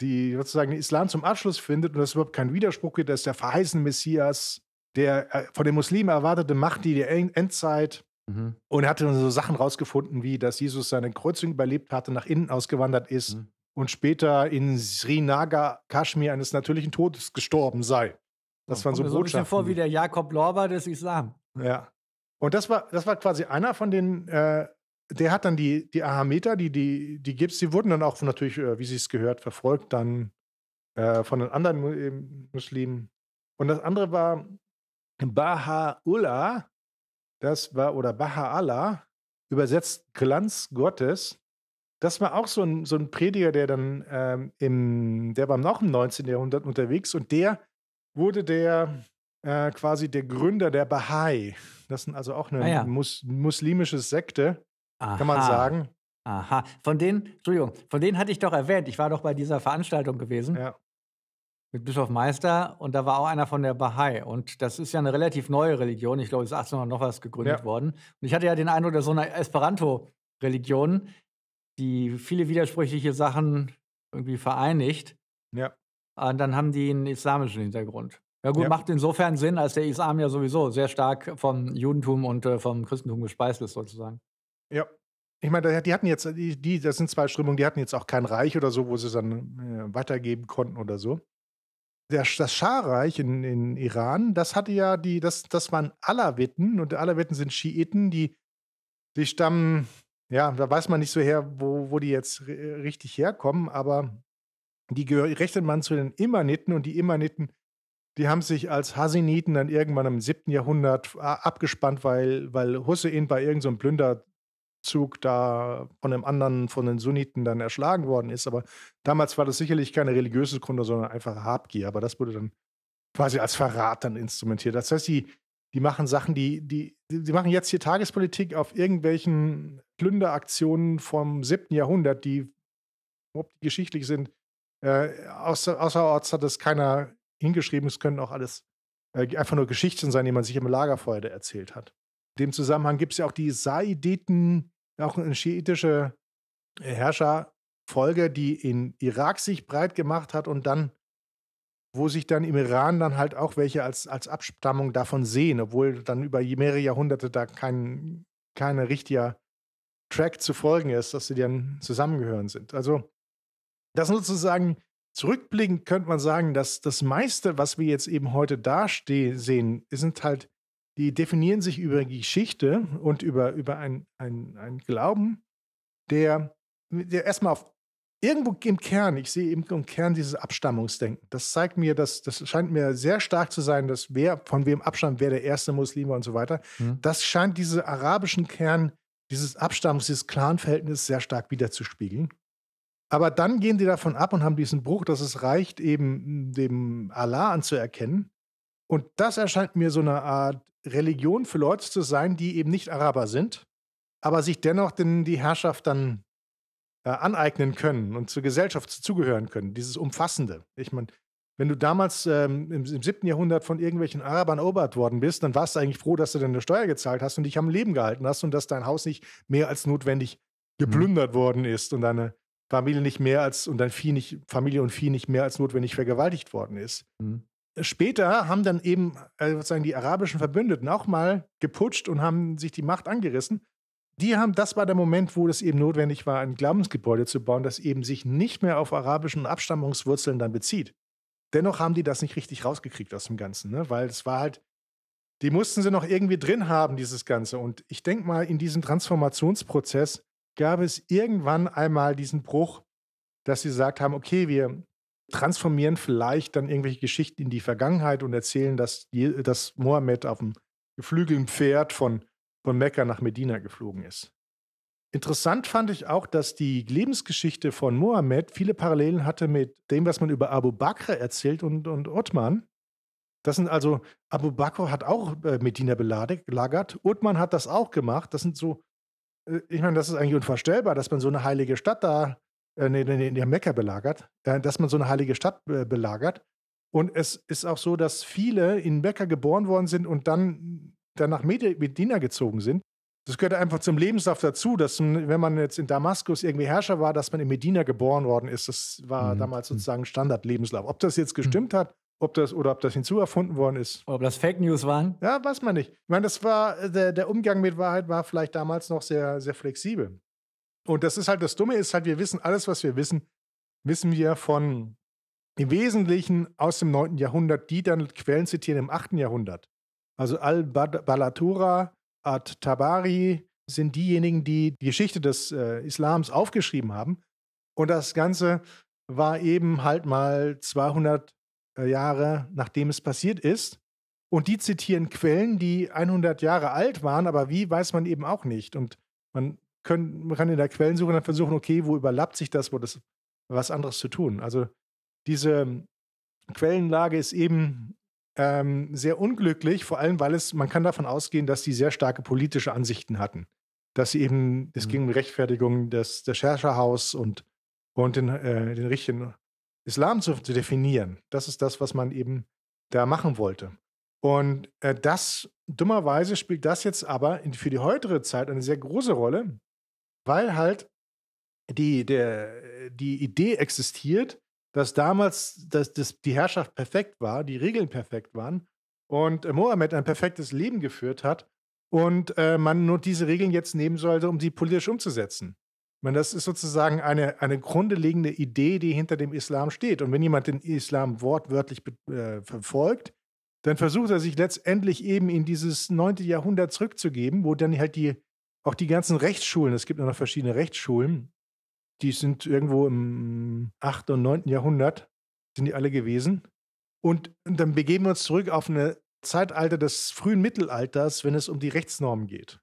die sozusagen den Islam zum Abschluss findet und das überhaupt kein Widerspruch gibt, dass der verheißene Messias der äh, von den Muslimen erwartete Macht, die der Endzeit mhm. und hatte so Sachen rausgefunden, wie dass Jesus seine Kreuzung überlebt hatte, nach innen ausgewandert ist mhm. und später in Srinagar, Kaschmir, eines natürlichen Todes gestorben sei. Das ja, waren so mir Botschaften. So ein vor wie der Jakob Lorber des Islam. Ja. Und das war, das war quasi einer von den, äh, der hat dann die, die Ahameter, die, die, die Gips, die wurden dann auch natürlich, äh, wie sie es gehört, verfolgt, dann äh, von den anderen äh, Muslimen. Und das andere war Baha'ullah, das war, oder Baha'allah, übersetzt Glanz Gottes. Das war auch so ein, so ein Prediger, der dann ähm, im, der war noch im 19. Jahrhundert unterwegs und der wurde der äh, quasi der Gründer der Baha'i. Das sind also auch eine ah, ja. mus muslimische Sekte, Aha. kann man sagen. Aha, von denen, Entschuldigung, von denen hatte ich doch erwähnt, ich war doch bei dieser Veranstaltung gewesen. Ja mit Bischof Meister und da war auch einer von der Bahai. Und das ist ja eine relativ neue Religion. Ich glaube, es ist 1800 noch was gegründet ja. worden. Und ich hatte ja den Eindruck, dass so eine Esperanto-Religion, die viele widersprüchliche Sachen irgendwie vereinigt. Ja. Und ah, dann haben die einen islamischen Hintergrund. Ja gut, ja. macht insofern Sinn, als der Islam ja sowieso sehr stark vom Judentum und äh, vom Christentum gespeist ist, sozusagen. Ja, ich meine, die hatten jetzt, die, das sind zwei Strömungen, die hatten jetzt auch kein Reich oder so, wo sie es dann äh, weitergeben konnten oder so. Der, das Scharreich in, in Iran, das hatte ja die, das, das waren Alawiten und Alawiten sind Schiiten, die, die stammen, ja, da weiß man nicht so her, wo, wo die jetzt richtig herkommen, aber die rechnet man zu den Immaniten und die Immaniten, die haben sich als Hasiniten dann irgendwann im 7. Jahrhundert äh, abgespannt, weil, weil Hussein bei irgendeinem so Plünder Zug da von einem anderen, von den Sunniten dann erschlagen worden ist. Aber damals war das sicherlich keine religiöse Gründe, sondern einfach Habgier. Aber das wurde dann quasi als Verrat dann instrumentiert. Das heißt, die, die machen Sachen, die, die, die machen jetzt hier Tagespolitik auf irgendwelchen Plünderaktionen vom 7. Jahrhundert, die ob die geschichtlich sind. Äh, außer, außerorts hat das keiner hingeschrieben. Es können auch alles äh, einfach nur Geschichten sein, die man sich im Lagerfeuer erzählt hat. In dem Zusammenhang gibt es ja auch die Saiditen auch eine schiitische äh, Herrscherfolge, die in Irak sich breit gemacht hat und dann, wo sich dann im Iran dann halt auch welche als, als Abstammung davon sehen, obwohl dann über mehrere Jahrhunderte da kein, keine richtiger Track zu folgen ist, dass sie dann zusammengehören sind. Also das sozusagen zurückblickend könnte man sagen, dass das meiste, was wir jetzt eben heute da sehen, sind halt die definieren sich über Geschichte und über, über einen ein Glauben, der, der erstmal auf irgendwo im Kern, ich sehe im Kern dieses Abstammungsdenken. Das zeigt mir, dass das scheint mir sehr stark zu sein, dass wer von wem abstammt, wer der erste Muslim war und so weiter. Mhm. Das scheint diesen arabischen Kern, dieses Abstammungs, dieses Clan-Verhältnis sehr stark wiederzuspiegeln. Aber dann gehen die davon ab und haben diesen Bruch, dass es reicht, eben dem Allah anzuerkennen. Und das erscheint mir so eine Art Religion für Leute zu sein, die eben nicht Araber sind, aber sich dennoch den, die Herrschaft dann äh, aneignen können und zur Gesellschaft zugehören können. Dieses Umfassende. Ich meine, wenn du damals ähm, im, im 7. Jahrhundert von irgendwelchen Arabern erobert worden bist, dann warst du eigentlich froh, dass du deine Steuer gezahlt hast und dich am Leben gehalten hast und dass dein Haus nicht mehr als notwendig geplündert mhm. worden ist und deine Familie nicht mehr als und dein Vieh nicht, Familie und Vieh nicht mehr als notwendig vergewaltigt worden ist. Mhm später haben dann eben also sozusagen die arabischen Verbündeten auch mal geputscht und haben sich die Macht angerissen. Die haben, das war der Moment, wo es eben notwendig war, ein Glaubensgebäude zu bauen, das eben sich nicht mehr auf arabischen Abstammungswurzeln dann bezieht. Dennoch haben die das nicht richtig rausgekriegt aus dem Ganzen, ne? weil es war halt, die mussten sie noch irgendwie drin haben, dieses Ganze. Und ich denke mal, in diesem Transformationsprozess gab es irgendwann einmal diesen Bruch, dass sie gesagt haben, okay, wir, transformieren vielleicht dann irgendwelche Geschichten in die Vergangenheit und erzählen, dass, dass Mohammed auf dem geflügelten Pferd von, von Mekka nach Medina geflogen ist. Interessant fand ich auch, dass die Lebensgeschichte von Mohammed viele Parallelen hatte mit dem, was man über Abu Bakr erzählt und, und Othman. Das sind also, Abu Bakr hat auch äh, Medina belagert, Othman hat das auch gemacht. Das sind so, äh, ich meine, das ist eigentlich unvorstellbar, dass man so eine heilige Stadt da äh, nee, nee, ne, die Mekka belagert, äh, dass man so eine heilige Stadt äh, belagert. Und es ist auch so, dass viele in Mekka geboren worden sind und dann, dann nach Medina gezogen sind. Das gehört einfach zum Lebenslauf dazu, dass wenn man jetzt in Damaskus irgendwie Herrscher war, dass man in Medina geboren worden ist. Das war mhm. damals mhm. sozusagen Standardlebenslauf. Ob das jetzt mhm. gestimmt mhm. hat, ob das oder ob das hinzuerfunden worden ist. Ob das Fake News waren? Ja, weiß man nicht. Ich meine, das war äh, der, der Umgang mit Wahrheit war vielleicht damals noch sehr sehr flexibel. Und das ist halt das Dumme, ist halt, wir wissen alles, was wir wissen, wissen wir von im Wesentlichen aus dem 9. Jahrhundert, die dann Quellen zitieren im 8. Jahrhundert. Also Al-Balatura, At-Tabari sind diejenigen, die die Geschichte des äh, Islams aufgeschrieben haben. Und das Ganze war eben halt mal 200 äh, Jahre, nachdem es passiert ist. Und die zitieren Quellen, die 100 Jahre alt waren, aber wie weiß man eben auch nicht. Und man können, kann in der Quellensuche dann versuchen, okay, wo überlappt sich das, wo das was anderes zu tun. Also diese ähm, Quellenlage ist eben ähm, sehr unglücklich, vor allem weil es, man kann davon ausgehen, dass sie sehr starke politische Ansichten hatten. Dass sie eben, es mhm. ging um Rechtfertigung des, des Herrscherhaus und, und den, äh, den richtigen Islam zu, zu, definieren. Das ist das, was man eben da machen wollte. Und äh, das, dummerweise, spielt das jetzt aber in, für die heutere Zeit eine sehr große Rolle, weil halt die, der, die Idee existiert, dass damals dass das, die Herrschaft perfekt war, die Regeln perfekt waren und äh, Mohammed ein perfektes Leben geführt hat und äh, man nur diese Regeln jetzt nehmen sollte, um sie politisch umzusetzen. meine, das ist sozusagen eine, eine grundlegende Idee, die hinter dem Islam steht. Und wenn jemand den Islam wortwörtlich äh, verfolgt, dann versucht er sich letztendlich eben in dieses 9. Jahrhundert zurückzugeben, wo dann halt die auch die ganzen Rechtsschulen, es gibt ja noch verschiedene Rechtsschulen, die sind irgendwo im 8. und 9. Jahrhundert, sind die alle gewesen. Und dann begeben wir uns zurück auf ein Zeitalter des frühen Mittelalters, wenn es um die Rechtsnormen geht.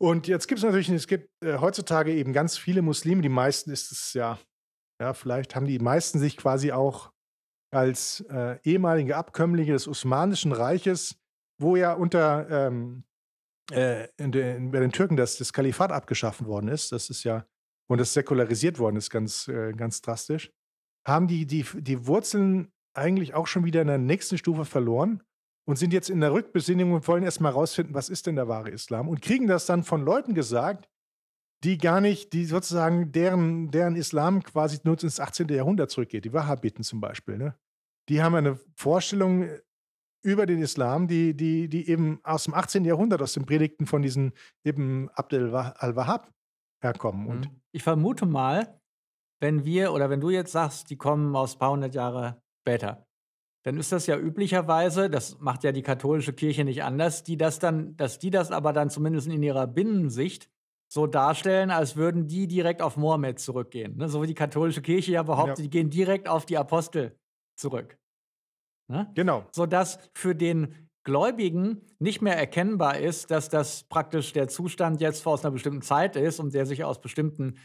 Und jetzt gibt es natürlich, es gibt äh, heutzutage eben ganz viele Muslime, die meisten ist es ja, ja, vielleicht haben die meisten sich quasi auch als äh, ehemalige Abkömmlinge des Osmanischen Reiches, wo ja unter ähm, äh, in den, bei den Türken dass das Kalifat abgeschaffen worden ist, das ist ja, und das säkularisiert worden ist, ganz, äh, ganz drastisch, haben die, die, die Wurzeln eigentlich auch schon wieder in der nächsten Stufe verloren und sind jetzt in der Rückbesinnung und wollen erstmal rausfinden, was ist denn der wahre Islam und kriegen das dann von Leuten gesagt, die gar nicht, die sozusagen deren, deren Islam quasi nur ins 18. Jahrhundert zurückgeht, die Wahhabiten zum Beispiel. Ne? Die haben eine Vorstellung äh, über den Islam, die, die, die eben aus dem 18. Jahrhundert, aus den Predigten von diesen eben Abdel al-Wahhab herkommen. Mhm. Und ich vermute mal, wenn wir oder wenn du jetzt sagst, die kommen aus ein paar hundert Jahre später, dann ist das ja üblicherweise, das macht ja die katholische Kirche nicht anders, die das dann, dass die das aber dann zumindest in ihrer Binnensicht so darstellen, als würden die direkt auf Mohammed zurückgehen. Ne? So wie die katholische Kirche ja behauptet, ja. die gehen direkt auf die Apostel zurück. Ne? Genau. Sodass für den Gläubigen nicht mehr erkennbar ist, dass das praktisch der Zustand jetzt vor einer bestimmten Zeit ist und der sich aus bestimmten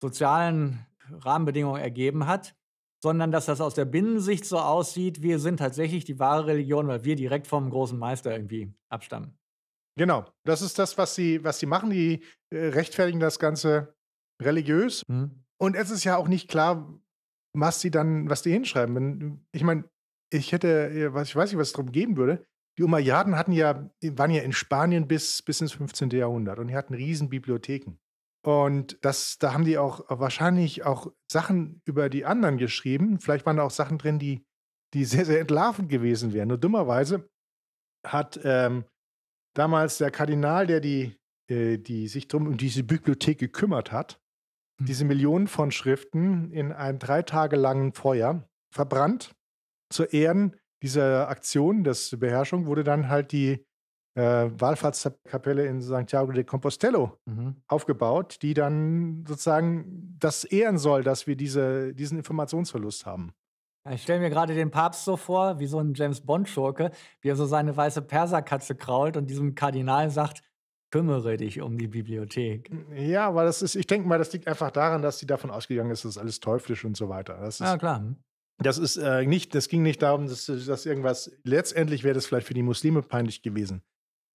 sozialen Rahmenbedingungen ergeben hat, sondern dass das aus der Binnensicht so aussieht, wir sind tatsächlich die wahre Religion, weil wir direkt vom großen Meister irgendwie abstammen. Genau, das ist das, was sie, was sie machen. Die äh, rechtfertigen das Ganze religiös. Hm. Und es ist ja auch nicht klar, was sie dann, was die hinschreiben. Ich meine, ich hätte, äh, was, ich weiß nicht, was es darum geben würde. Die Umayyaden hatten ja, waren ja in Spanien bis, bis ins 15. Jahrhundert und die hatten riesen Bibliotheken. Und das, da haben die auch äh, wahrscheinlich auch Sachen über die anderen geschrieben. Vielleicht waren da auch Sachen drin, die, die sehr, sehr entlarvend gewesen wären. Nur dummerweise hat ähm, damals der Kardinal, der die, äh, die sich drum um diese Bibliothek gekümmert hat, mhm. diese Millionen von Schriften in einem drei Tage langen Feuer verbrannt zu Ehren dieser Aktion, des Beherrschung, wurde dann halt die äh, Wallfahrtskapelle in Santiago de Compostelo mhm. aufgebaut, die dann sozusagen das ehren soll, dass wir diese, diesen Informationsverlust haben. Ich stelle mir gerade den Papst so vor, wie so ein James Bond-Schurke, wie er so seine weiße Perserkatze krault und diesem Kardinal sagt, kümmere dich um die Bibliothek. Ja, aber das ist, ich denke mal, das liegt einfach daran, dass sie davon ausgegangen ist, das ist alles teuflisch und so weiter. Das ist, ja, klar. Hm. Das ist äh, nicht, das ging nicht darum, dass, dass irgendwas, letztendlich wäre das vielleicht für die Muslime peinlich gewesen.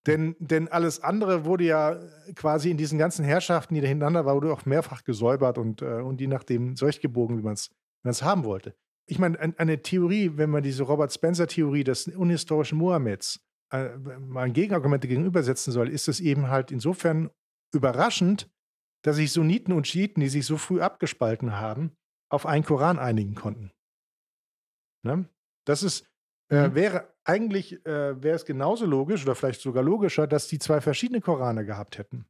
Denn, denn alles andere wurde ja quasi in diesen ganzen Herrschaften, die dahintereinander waren, wurde auch mehrfach gesäubert und, äh, und die nach dem Zeug gebogen, wie man es haben wollte. Ich meine, eine Theorie, wenn man diese Robert Spencer-Theorie des unhistorischen Mohammeds äh, mal ein Gegenargument gegenübersetzen soll, ist es eben halt insofern überraschend, dass sich Sunniten und Schiiten, die sich so früh abgespalten haben, auf einen Koran einigen konnten. Ne? Das ist, äh, mhm. wäre eigentlich, äh, wäre es genauso logisch oder vielleicht sogar logischer, dass die zwei verschiedene Korane gehabt hätten.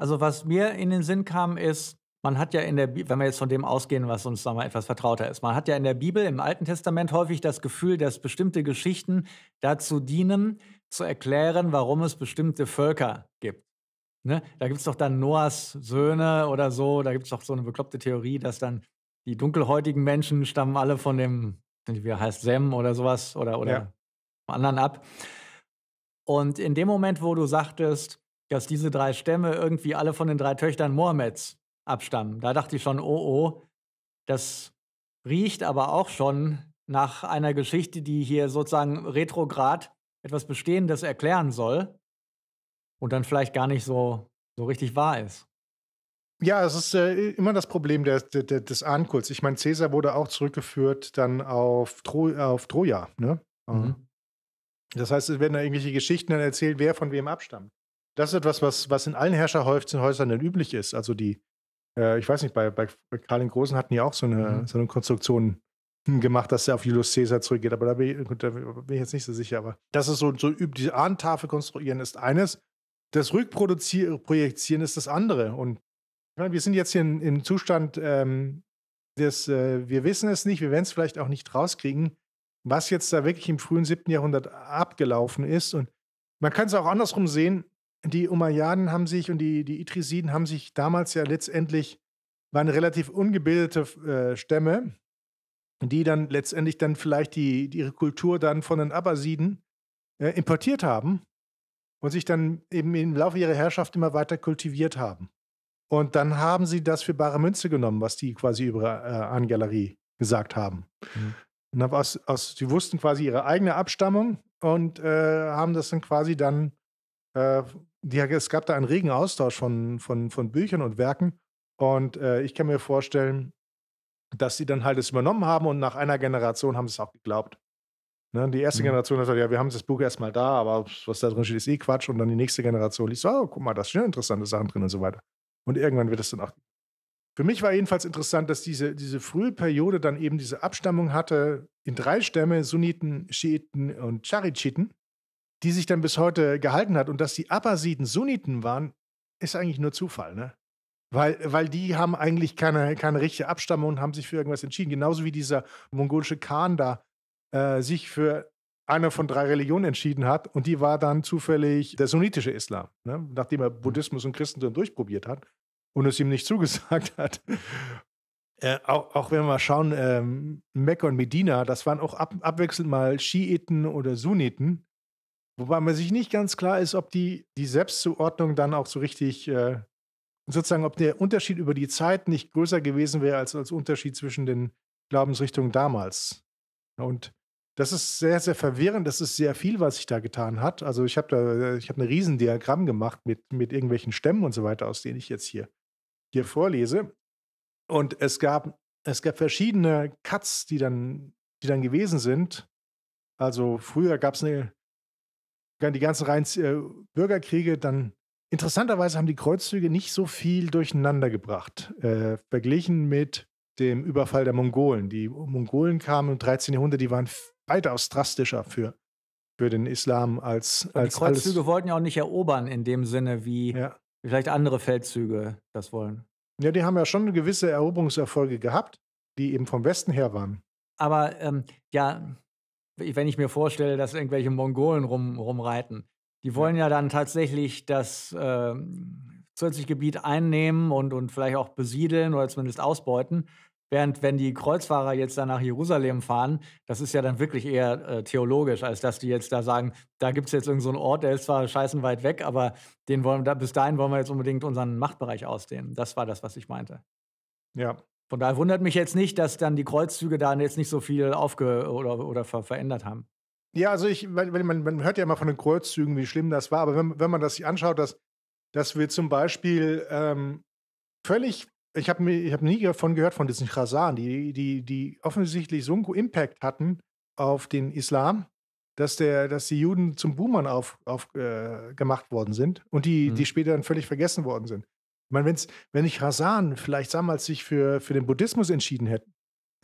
Also was mir in den Sinn kam, ist, man hat ja in der, Bi wenn wir jetzt von dem ausgehen, was uns nochmal etwas vertrauter ist, man hat ja in der Bibel, im Alten Testament häufig das Gefühl, dass bestimmte Geschichten dazu dienen, zu erklären, warum es bestimmte Völker gibt. Ne? Da gibt es doch dann Noahs Söhne oder so, da gibt es doch so eine bekloppte Theorie, dass dann die dunkelhäutigen Menschen stammen alle von dem wie er heißt, Sem oder sowas oder, oder ja. anderen ab. Und in dem Moment, wo du sagtest, dass diese drei Stämme irgendwie alle von den drei Töchtern Mohammeds abstammen, da dachte ich schon, oh oh, das riecht aber auch schon nach einer Geschichte, die hier sozusagen retrograd etwas Bestehendes erklären soll und dann vielleicht gar nicht so, so richtig wahr ist. Ja, es ist äh, immer das Problem der, der, des Ankults. Ich meine, Cäsar wurde auch zurückgeführt dann auf, Tro auf Troja. Ne? Mhm. Ähm, das heißt, es werden da irgendwelche Geschichten dann erzählt, wer von wem abstammt. Das ist etwas, was, was in allen Herrscherhäusern dann üblich ist. Also die, äh, ich weiß nicht, bei, bei Karl den Großen hatten die auch so eine, mhm. so eine Konstruktion hm, gemacht, dass er auf Julius Caesar zurückgeht. Aber da bin, ich, da bin ich, jetzt nicht so sicher. Aber das ist so, so die Ahntafel konstruieren ist eines das Rückproduzieren ist das andere. Und ich meine, wir sind jetzt hier in, im Zustand, ähm, des, äh, wir wissen es nicht, wir werden es vielleicht auch nicht rauskriegen, was jetzt da wirklich im frühen 7. Jahrhundert abgelaufen ist. Und man kann es auch andersrum sehen. Die Umayyaden haben sich und die, die Idrisiden haben sich damals ja letztendlich, waren relativ ungebildete äh, Stämme, die dann letztendlich dann vielleicht die, die ihre Kultur dann von den Abbasiden äh, importiert haben und sich dann eben im Laufe ihrer Herrschaft immer weiter kultiviert haben. Und dann haben sie das für bare Münze genommen, was die quasi über äh, Galerie gesagt haben. Mhm. Und aus, aus, sie wussten quasi ihre eigene Abstammung und äh, haben das dann quasi dann, äh, die, es gab da einen regen Austausch von, von, von Büchern und Werken. Und äh, ich kann mir vorstellen, dass sie dann halt es übernommen haben und nach einer Generation haben sie es auch geglaubt. Ne? Die erste mhm. Generation hat gesagt, ja, wir haben das Buch erstmal da, aber was da drin steht, ist eh Quatsch. Und dann die nächste Generation liest, oh, guck mal, da sind interessante Sachen drin und so weiter. Und irgendwann wird es dann auch. Für mich war jedenfalls interessant, dass diese, diese frühe Periode dann eben diese Abstammung hatte in drei Stämme, Sunniten, Schiiten und Charitschiten, die sich dann bis heute gehalten hat. Und dass die Abbasiden Sunniten waren, ist eigentlich nur Zufall, ne? Weil, weil die haben eigentlich keine, keine richtige Abstammung und haben sich für irgendwas entschieden. Genauso wie dieser mongolische Khan da äh, sich für einer von drei Religionen entschieden hat. Und die war dann zufällig der sunnitische Islam, ne? nachdem er Buddhismus und Christentum durchprobiert hat und es ihm nicht zugesagt hat. Äh, auch, auch, wenn wir mal schauen, ähm, Mekka und Medina, das waren auch ab, abwechselnd mal Schiiten oder Sunniten. Wobei man sich nicht ganz klar ist, ob die, die Selbstzuordnung dann auch so richtig, äh, sozusagen, ob der Unterschied über die Zeit nicht größer gewesen wäre als als Unterschied zwischen den Glaubensrichtungen damals. Und das ist sehr, sehr verwirrend. Das ist sehr viel, was sich da getan hat. Also ich habe da, ich habe ein Riesendiagramm gemacht mit, mit irgendwelchen Stämmen und so weiter, aus denen ich jetzt hier, hier vorlese. Und es gab, es gab verschiedene Cuts, die dann, die dann gewesen sind. Also früher gab es die ganzen reinen äh, Bürgerkriege, dann interessanterweise haben die Kreuzzüge nicht so viel durcheinander gebracht, äh, verglichen mit dem Überfall der Mongolen. Die Mongolen kamen im 13. Jahrhundert, die waren weitaus drastischer für, für den Islam als, als die Kreuzzüge alles. wollten ja auch nicht erobern in dem Sinne, wie ja. vielleicht andere Feldzüge das wollen. Ja, die haben ja schon gewisse Eroberungserfolge gehabt, die eben vom Westen her waren. Aber ähm, ja, wenn ich mir vorstelle, dass irgendwelche Mongolen rum, rumreiten, die wollen ja, ja dann tatsächlich das äh, Gebiet einnehmen und, und vielleicht auch besiedeln oder zumindest ausbeuten. Während wenn die Kreuzfahrer jetzt dann nach Jerusalem fahren, das ist ja dann wirklich eher äh, theologisch, als dass die jetzt da sagen, da gibt es jetzt irgendeinen so Ort, der ist zwar scheißen weit weg, aber den wollen, da, bis dahin wollen wir jetzt unbedingt unseren Machtbereich ausdehnen. Das war das, was ich meinte. Ja. Von daher wundert mich jetzt nicht, dass dann die Kreuzzüge da jetzt nicht so viel aufge oder, oder ver verändert haben. Ja, also ich, man, man, hört ja immer von den Kreuzzügen, wie schlimm das war, aber wenn, wenn man das sich anschaut, dass, dass wir zum Beispiel ähm, völlig ich habe hab nie davon gehört, von diesen Chazan, die, die, die offensichtlich so einen Impact hatten auf den Islam, dass, der, dass die Juden zum Boomern auf, auf, äh, gemacht worden sind und die, mhm. die später dann völlig vergessen worden sind. Ich meine, wenn's, wenn ich Hasan vielleicht damals sich für, für den Buddhismus entschieden hätten,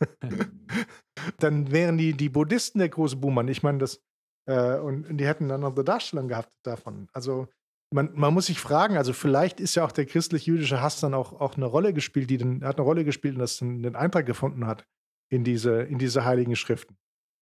dann wären die, die Buddhisten der große Boomer. Ich meine, das, äh, und, und, die hätten dann noch eine Darstellung gehabt davon. Also man, man muss sich fragen, also vielleicht ist ja auch der christlich-jüdische Hass dann auch, auch eine Rolle gespielt, die den, hat eine Rolle gespielt und das den Eintrag gefunden hat in diese, in diese heiligen Schriften.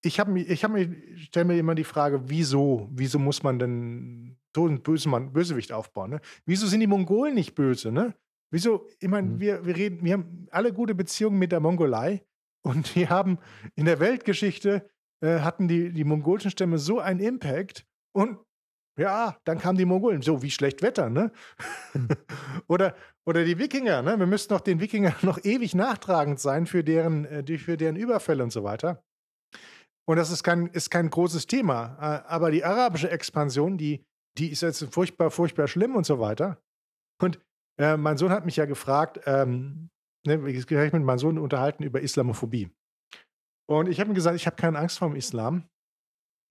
Ich habe ich hab mir, stelle mir immer die Frage, wieso, wieso muss man denn so einen bösen Mann, Bösewicht aufbauen? Ne? Wieso sind die Mongolen nicht böse? Ne? Wieso, ich meine, mhm. wir, wir reden, wir haben alle gute Beziehungen mit der Mongolei und die haben in der Weltgeschichte äh, hatten die, die mongolischen Stämme so einen Impact und ja, dann kamen die Mongolen. So, wie schlecht Wetter, ne? Hm. oder, oder die Wikinger, ne? Wir müssten doch den Wikingern noch ewig nachtragend sein für deren, äh, für deren Überfälle und so weiter. Und das ist kein, ist kein großes Thema. Äh, aber die arabische Expansion, die, die ist jetzt furchtbar, furchtbar schlimm und so weiter. Und äh, mein Sohn hat mich ja gefragt, ähm, ne, ich habe mit meinem Sohn unterhalten über Islamophobie. Und ich habe ihm gesagt, ich habe keine Angst vor dem Islam,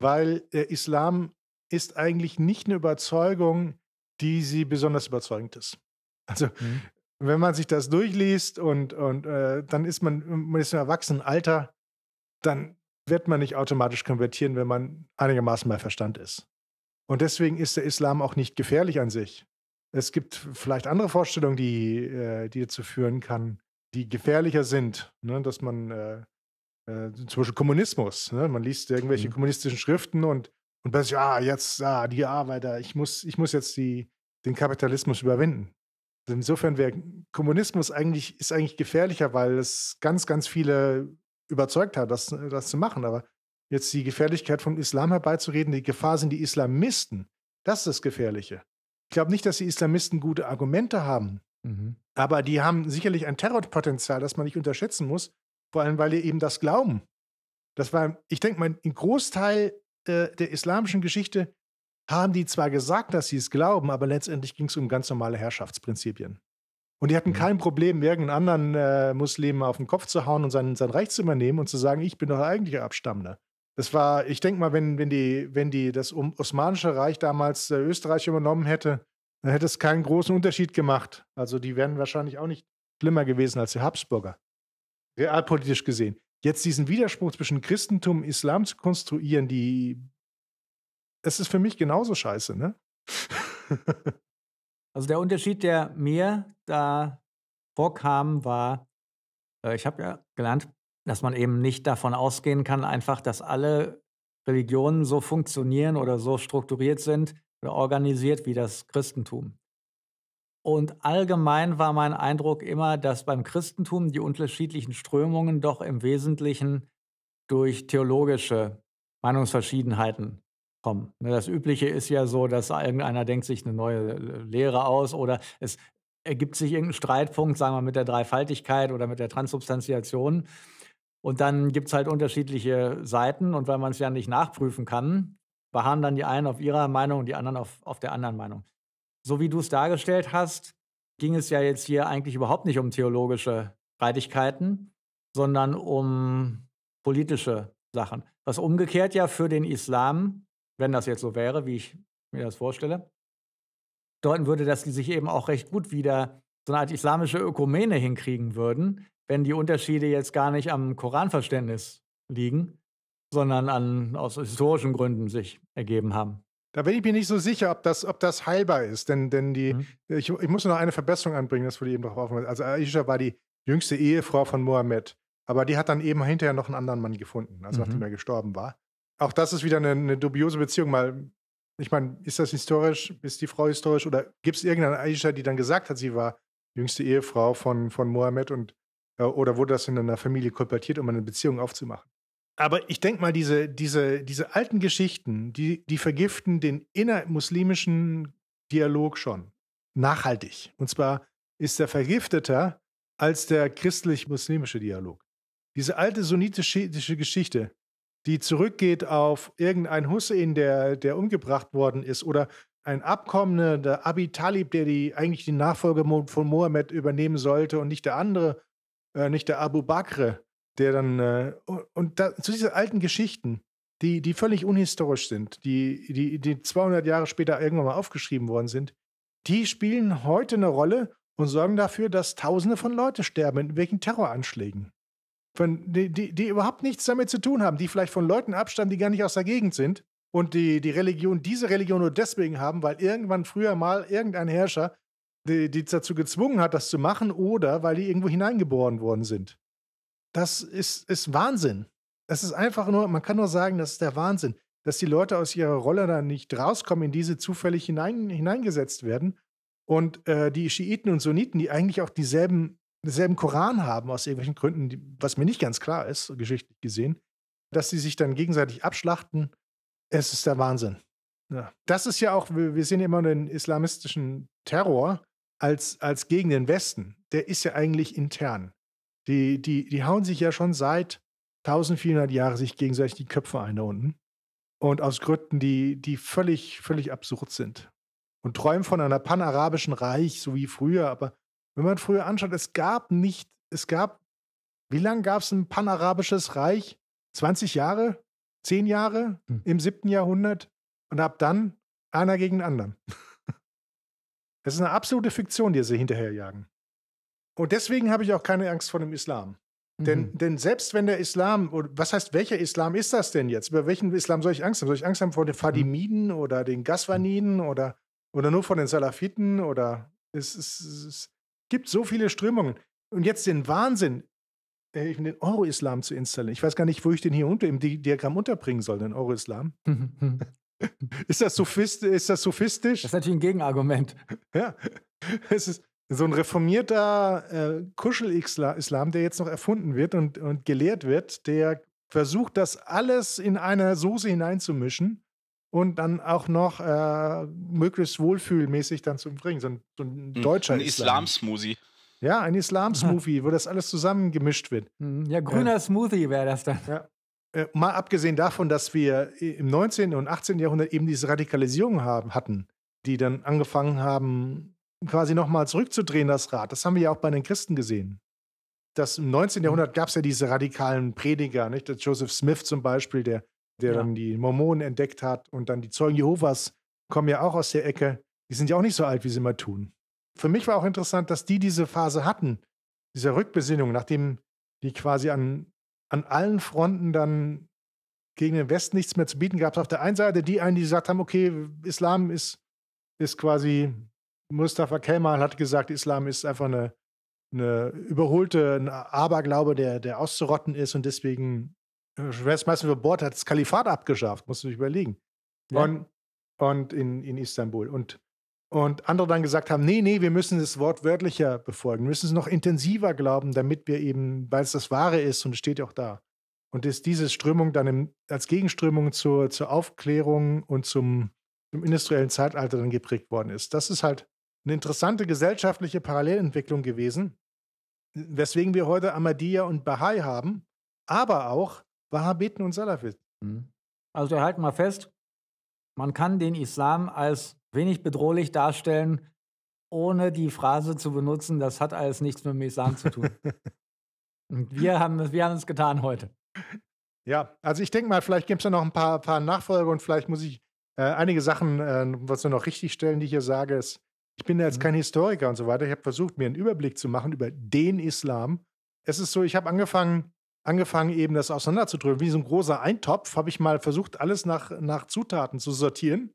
weil der äh, Islam ist eigentlich nicht eine Überzeugung, die sie besonders überzeugend ist. Also mhm. wenn man sich das durchliest und, und äh, dann ist man, man ist im Erwachsenenalter, dann wird man nicht automatisch konvertieren, wenn man einigermaßen bei Verstand ist. Und deswegen ist der Islam auch nicht gefährlich an sich. Es gibt vielleicht andere Vorstellungen, die, äh, die dazu führen kann, die gefährlicher sind, ne? dass man äh, äh, zum Beispiel Kommunismus, ne? man liest irgendwelche mhm. kommunistischen Schriften und und plötzlich, ja, ah, jetzt, ah, die Arbeiter, ich muss, ich muss jetzt die, den Kapitalismus überwinden. Also insofern wäre Kommunismus eigentlich, ist eigentlich gefährlicher, weil es ganz, ganz viele überzeugt hat, das, das zu machen. Aber jetzt die Gefährlichkeit vom Islam herbeizureden, die Gefahr sind die Islamisten. Das ist das Gefährliche. Ich glaube nicht, dass die Islamisten gute Argumente haben, mhm. aber die haben sicherlich ein Terrorpotenzial, das man nicht unterschätzen muss, vor allem weil die eben das glauben. Das war, ich denke mal, ein Großteil der islamischen Geschichte haben die zwar gesagt, dass sie es glauben, aber letztendlich ging es um ganz normale Herrschaftsprinzipien. Und die hatten mhm. kein Problem, irgendeinen anderen äh, Muslimen auf den Kopf zu hauen und sein, sein Reich zu übernehmen und zu sagen, ich bin doch eigentlicher Abstammender. Das war, ich denke mal, wenn, wenn, die, wenn die das Osmanische Reich damals äh, Österreich übernommen hätte, dann hätte es keinen großen Unterschied gemacht. Also die wären wahrscheinlich auch nicht schlimmer gewesen als die Habsburger, realpolitisch gesehen jetzt diesen Widerspruch zwischen Christentum und Islam zu konstruieren, die es ist für mich genauso scheiße, ne? also der Unterschied, der mir da vorkam, war, äh, ich habe ja gelernt, dass man eben nicht davon ausgehen kann, einfach, dass alle Religionen so funktionieren oder so strukturiert sind oder organisiert wie das Christentum. Und allgemein war mein Eindruck immer, dass beim Christentum die unterschiedlichen Strömungen doch im Wesentlichen durch theologische Meinungsverschiedenheiten kommen. Ne, das Übliche ist ja so, dass irgendeiner denkt sich eine neue äh, Lehre aus oder es ergibt sich irgendein Streitpunkt, sagen wir mit der Dreifaltigkeit oder mit der Transubstantiation. Und dann gibt es halt unterschiedliche Seiten und weil man es ja nicht nachprüfen kann, beharren dann die einen auf ihrer Meinung und die anderen auf, auf der anderen Meinung so wie du es dargestellt hast, ging es ja jetzt hier eigentlich überhaupt nicht um theologische Reitigkeiten, sondern um politische Sachen. Was umgekehrt ja für den Islam, wenn das jetzt so wäre, wie ich mir das vorstelle, deuten würde, dass die sich eben auch recht gut wieder so eine Art islamische Ökumene hinkriegen würden, wenn die Unterschiede jetzt gar nicht am Koranverständnis liegen, sondern an, aus historischen Gründen sich ergeben haben. Da bin ich mir nicht so sicher, ob das, ob das heilbar ist, denn, denn die, mhm. ich, ich muss noch eine Verbesserung anbringen, das wurde eben darauf aufmerksam. Also Aisha war die jüngste Ehefrau von Mohammed, aber die hat dann eben hinterher noch einen anderen Mann gefunden, also mhm. nachdem er gestorben war. Auch das ist wieder eine, eine dubiose Beziehung, mal ich meine, ist das historisch, ist die Frau historisch oder gibt es irgendeine Aisha, die dann gesagt hat, sie war jüngste Ehefrau von, von Mohammed und äh, oder wurde das in einer Familie kolportiert, um eine Beziehung aufzumachen? aber ich denke mal, diese, diese, diese alten Geschichten, die, die vergiften den innermuslimischen Dialog schon nachhaltig. Und zwar ist er vergifteter als der christlich-muslimische Dialog. Diese alte sunnitische Geschichte, die zurückgeht auf irgendein Hussein, der, der umgebracht worden ist, oder ein abkommender Abi Talib, der die, eigentlich die Nachfolge von Mohammed übernehmen sollte und nicht der andere, äh, nicht der Abu Bakr, der dann, äh, und da, zu diesen alten Geschichten, die, die völlig unhistorisch sind, die, die, die 200 Jahre später irgendwann mal aufgeschrieben worden sind, die spielen heute eine Rolle und sorgen dafür, dass Tausende von Leuten sterben in wegen Terroranschlägen. Von, die, die, die überhaupt nichts damit zu tun haben, die vielleicht von Leuten abstammen, die gar nicht aus der Gegend sind und die, die Religion, diese Religion nur deswegen haben, weil irgendwann früher mal irgendein Herrscher die, die dazu gezwungen hat, das zu machen oder weil die irgendwo hineingeboren worden sind das ist, ist Wahnsinn. Das ist einfach nur, man kann nur sagen, das ist der Wahnsinn, dass die Leute aus ihrer Rolle dann nicht rauskommen, in diese zufällig hinein, hineingesetzt werden. Und äh, die Schiiten und Sunniten, die eigentlich auch dieselben, dieselben Koran haben, aus irgendwelchen Gründen, die, was mir nicht ganz klar ist, geschichtlich gesehen, dass sie sich dann gegenseitig abschlachten, es ist der Wahnsinn. Ja. Das ist ja auch, wir sehen immer den islamistischen Terror als, als gegen den Westen. Der ist ja eigentlich intern. Die, die, die hauen sich ja schon seit 1400 Jahren sich gegenseitig die Köpfe ein da unten. Und aus Gründen, die, die völlig, völlig absurd sind. Und träumen von einer panarabischen Reich, so wie früher. Aber wenn man früher anschaut, es gab nicht, es gab, wie lange gab es ein panarabisches Reich? 20 Jahre? 10 Jahre? Hm. Im 7. Jahrhundert? Und ab dann einer gegen den anderen. Es ist eine absolute Fiktion, die sie hinterherjagen. Und deswegen habe ich auch keine Angst vor dem Islam. Denn, mhm. denn selbst wenn der Islam, was heißt, welcher Islam ist das denn jetzt? Über welchen Islam soll ich Angst haben? Soll ich Angst haben vor den mhm. Fadimiden mhm. oder den Gaswaniden oder, oder nur vor den Salafiten? Oder es, es, es gibt so viele Strömungen. Und jetzt den Wahnsinn, äh, den Euro-Islam zu installieren. Ich weiß gar nicht, wo ich den hier unter im Diagramm unterbringen soll, den Euro-Islam. ist, ist das sophistisch? Das ist natürlich ein Gegenargument. Ja, es ist, so ein reformierter äh, Kuschel-Islam, der jetzt noch erfunden wird und, und gelehrt wird, der versucht, das alles in eine Soße hineinzumischen und dann auch noch äh, möglichst wohlfühlmäßig dann zu bringen. So ein, so ein hm, deutscher ein Islam. Islam-Smoothie. Ja, ein Islam-Smoothie, wo das alles zusammengemischt wird. Hm, ja, grüner äh, Smoothie wäre das dann. Ja. Äh, mal abgesehen davon, dass wir im 19. und 18. Jahrhundert eben diese Radikalisierung haben, hatten, die dann angefangen haben, quasi nochmal zurückzudrehen, das Rad. Das haben wir ja auch bei den Christen gesehen. Das im 19. Mhm. Jahrhundert gab es ja diese radikalen Prediger, nicht? Der Joseph Smith zum Beispiel, der, der ja. dann die Mormonen entdeckt hat und dann die Zeugen Jehovas kommen ja auch aus der Ecke. Die sind ja auch nicht so alt, wie sie immer tun. Für mich war auch interessant, dass die diese Phase hatten, dieser Rückbesinnung, nachdem die quasi an, an allen Fronten dann gegen den Westen nichts mehr zu bieten gab. Auf der einen Seite die einen, die gesagt haben, okay, Islam ist, ist quasi Mustafa Kemal hat gesagt, Islam ist einfach eine, eine überholte ein Aberglaube, der, der auszurotten ist und deswegen äh, Schwerstmeister über Bord hat das Kalifat abgeschafft, musst du dich überlegen. Ja. Und, und in, in Istanbul. Und, und andere dann gesagt haben, nee, nee, wir müssen es wortwörtlicher befolgen, wir müssen es noch intensiver glauben, damit wir eben, weil es das Wahre ist und es steht ja auch da. Und ist diese Strömung dann im, als Gegenströmung zur, zur Aufklärung und zum, zum industriellen Zeitalter dann geprägt worden ist. Das ist halt eine interessante gesellschaftliche Parallelentwicklung gewesen, weswegen wir heute Ahmadiyya und Bahai haben, aber auch Wahhabiten und Salafisten. Mhm. Also wir halten mal fest, man kann den Islam als wenig bedrohlich darstellen, ohne die Phrase zu benutzen, das hat alles nichts mit dem Islam zu tun. und wir haben, wir haben es getan heute. Ja, also ich denke mal, vielleicht gibt es ja noch ein paar, paar Nachfolger und vielleicht muss ich äh, einige Sachen, äh, was wir noch richtig stellen, die ich hier sage, ist ich bin ja jetzt mhm. kein Historiker und so weiter. Ich habe versucht, mir einen Überblick zu machen über den Islam. Es ist so, ich habe angefangen, angefangen, eben das auseinanderzudrücken. Wie so ein großer Eintopf habe ich mal versucht, alles nach, nach Zutaten zu sortieren,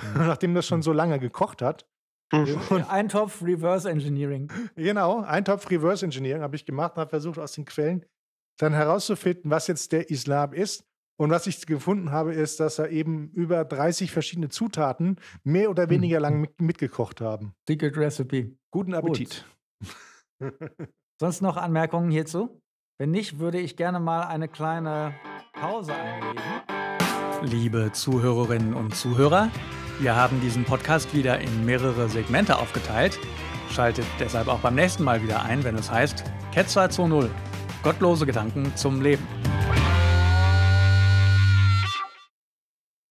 mhm. nachdem das schon mhm. so lange gekocht hat. Äh, und Eintopf Reverse Engineering. Genau, Eintopf Reverse Engineering habe ich gemacht und habe versucht, aus den Quellen dann herauszufinden, was jetzt der Islam ist. Und was ich gefunden habe, ist, dass er eben über 30 verschiedene Zutaten mehr oder hm. weniger mhm. lang mit, mitgekocht haben. Secret Recipe. Guten Appetit. Gut. Sonst noch Anmerkungen hierzu? Wenn nicht, würde ich gerne mal eine kleine Pause einlegen. Liebe Zuhörerinnen und Zuhörer, wir haben diesen Podcast wieder in mehrere Segmente aufgeteilt. Schaltet deshalb auch beim nächsten Mal wieder ein, wenn es heißt Ketzer 2.0 Gottlose Gedanken zum Leben.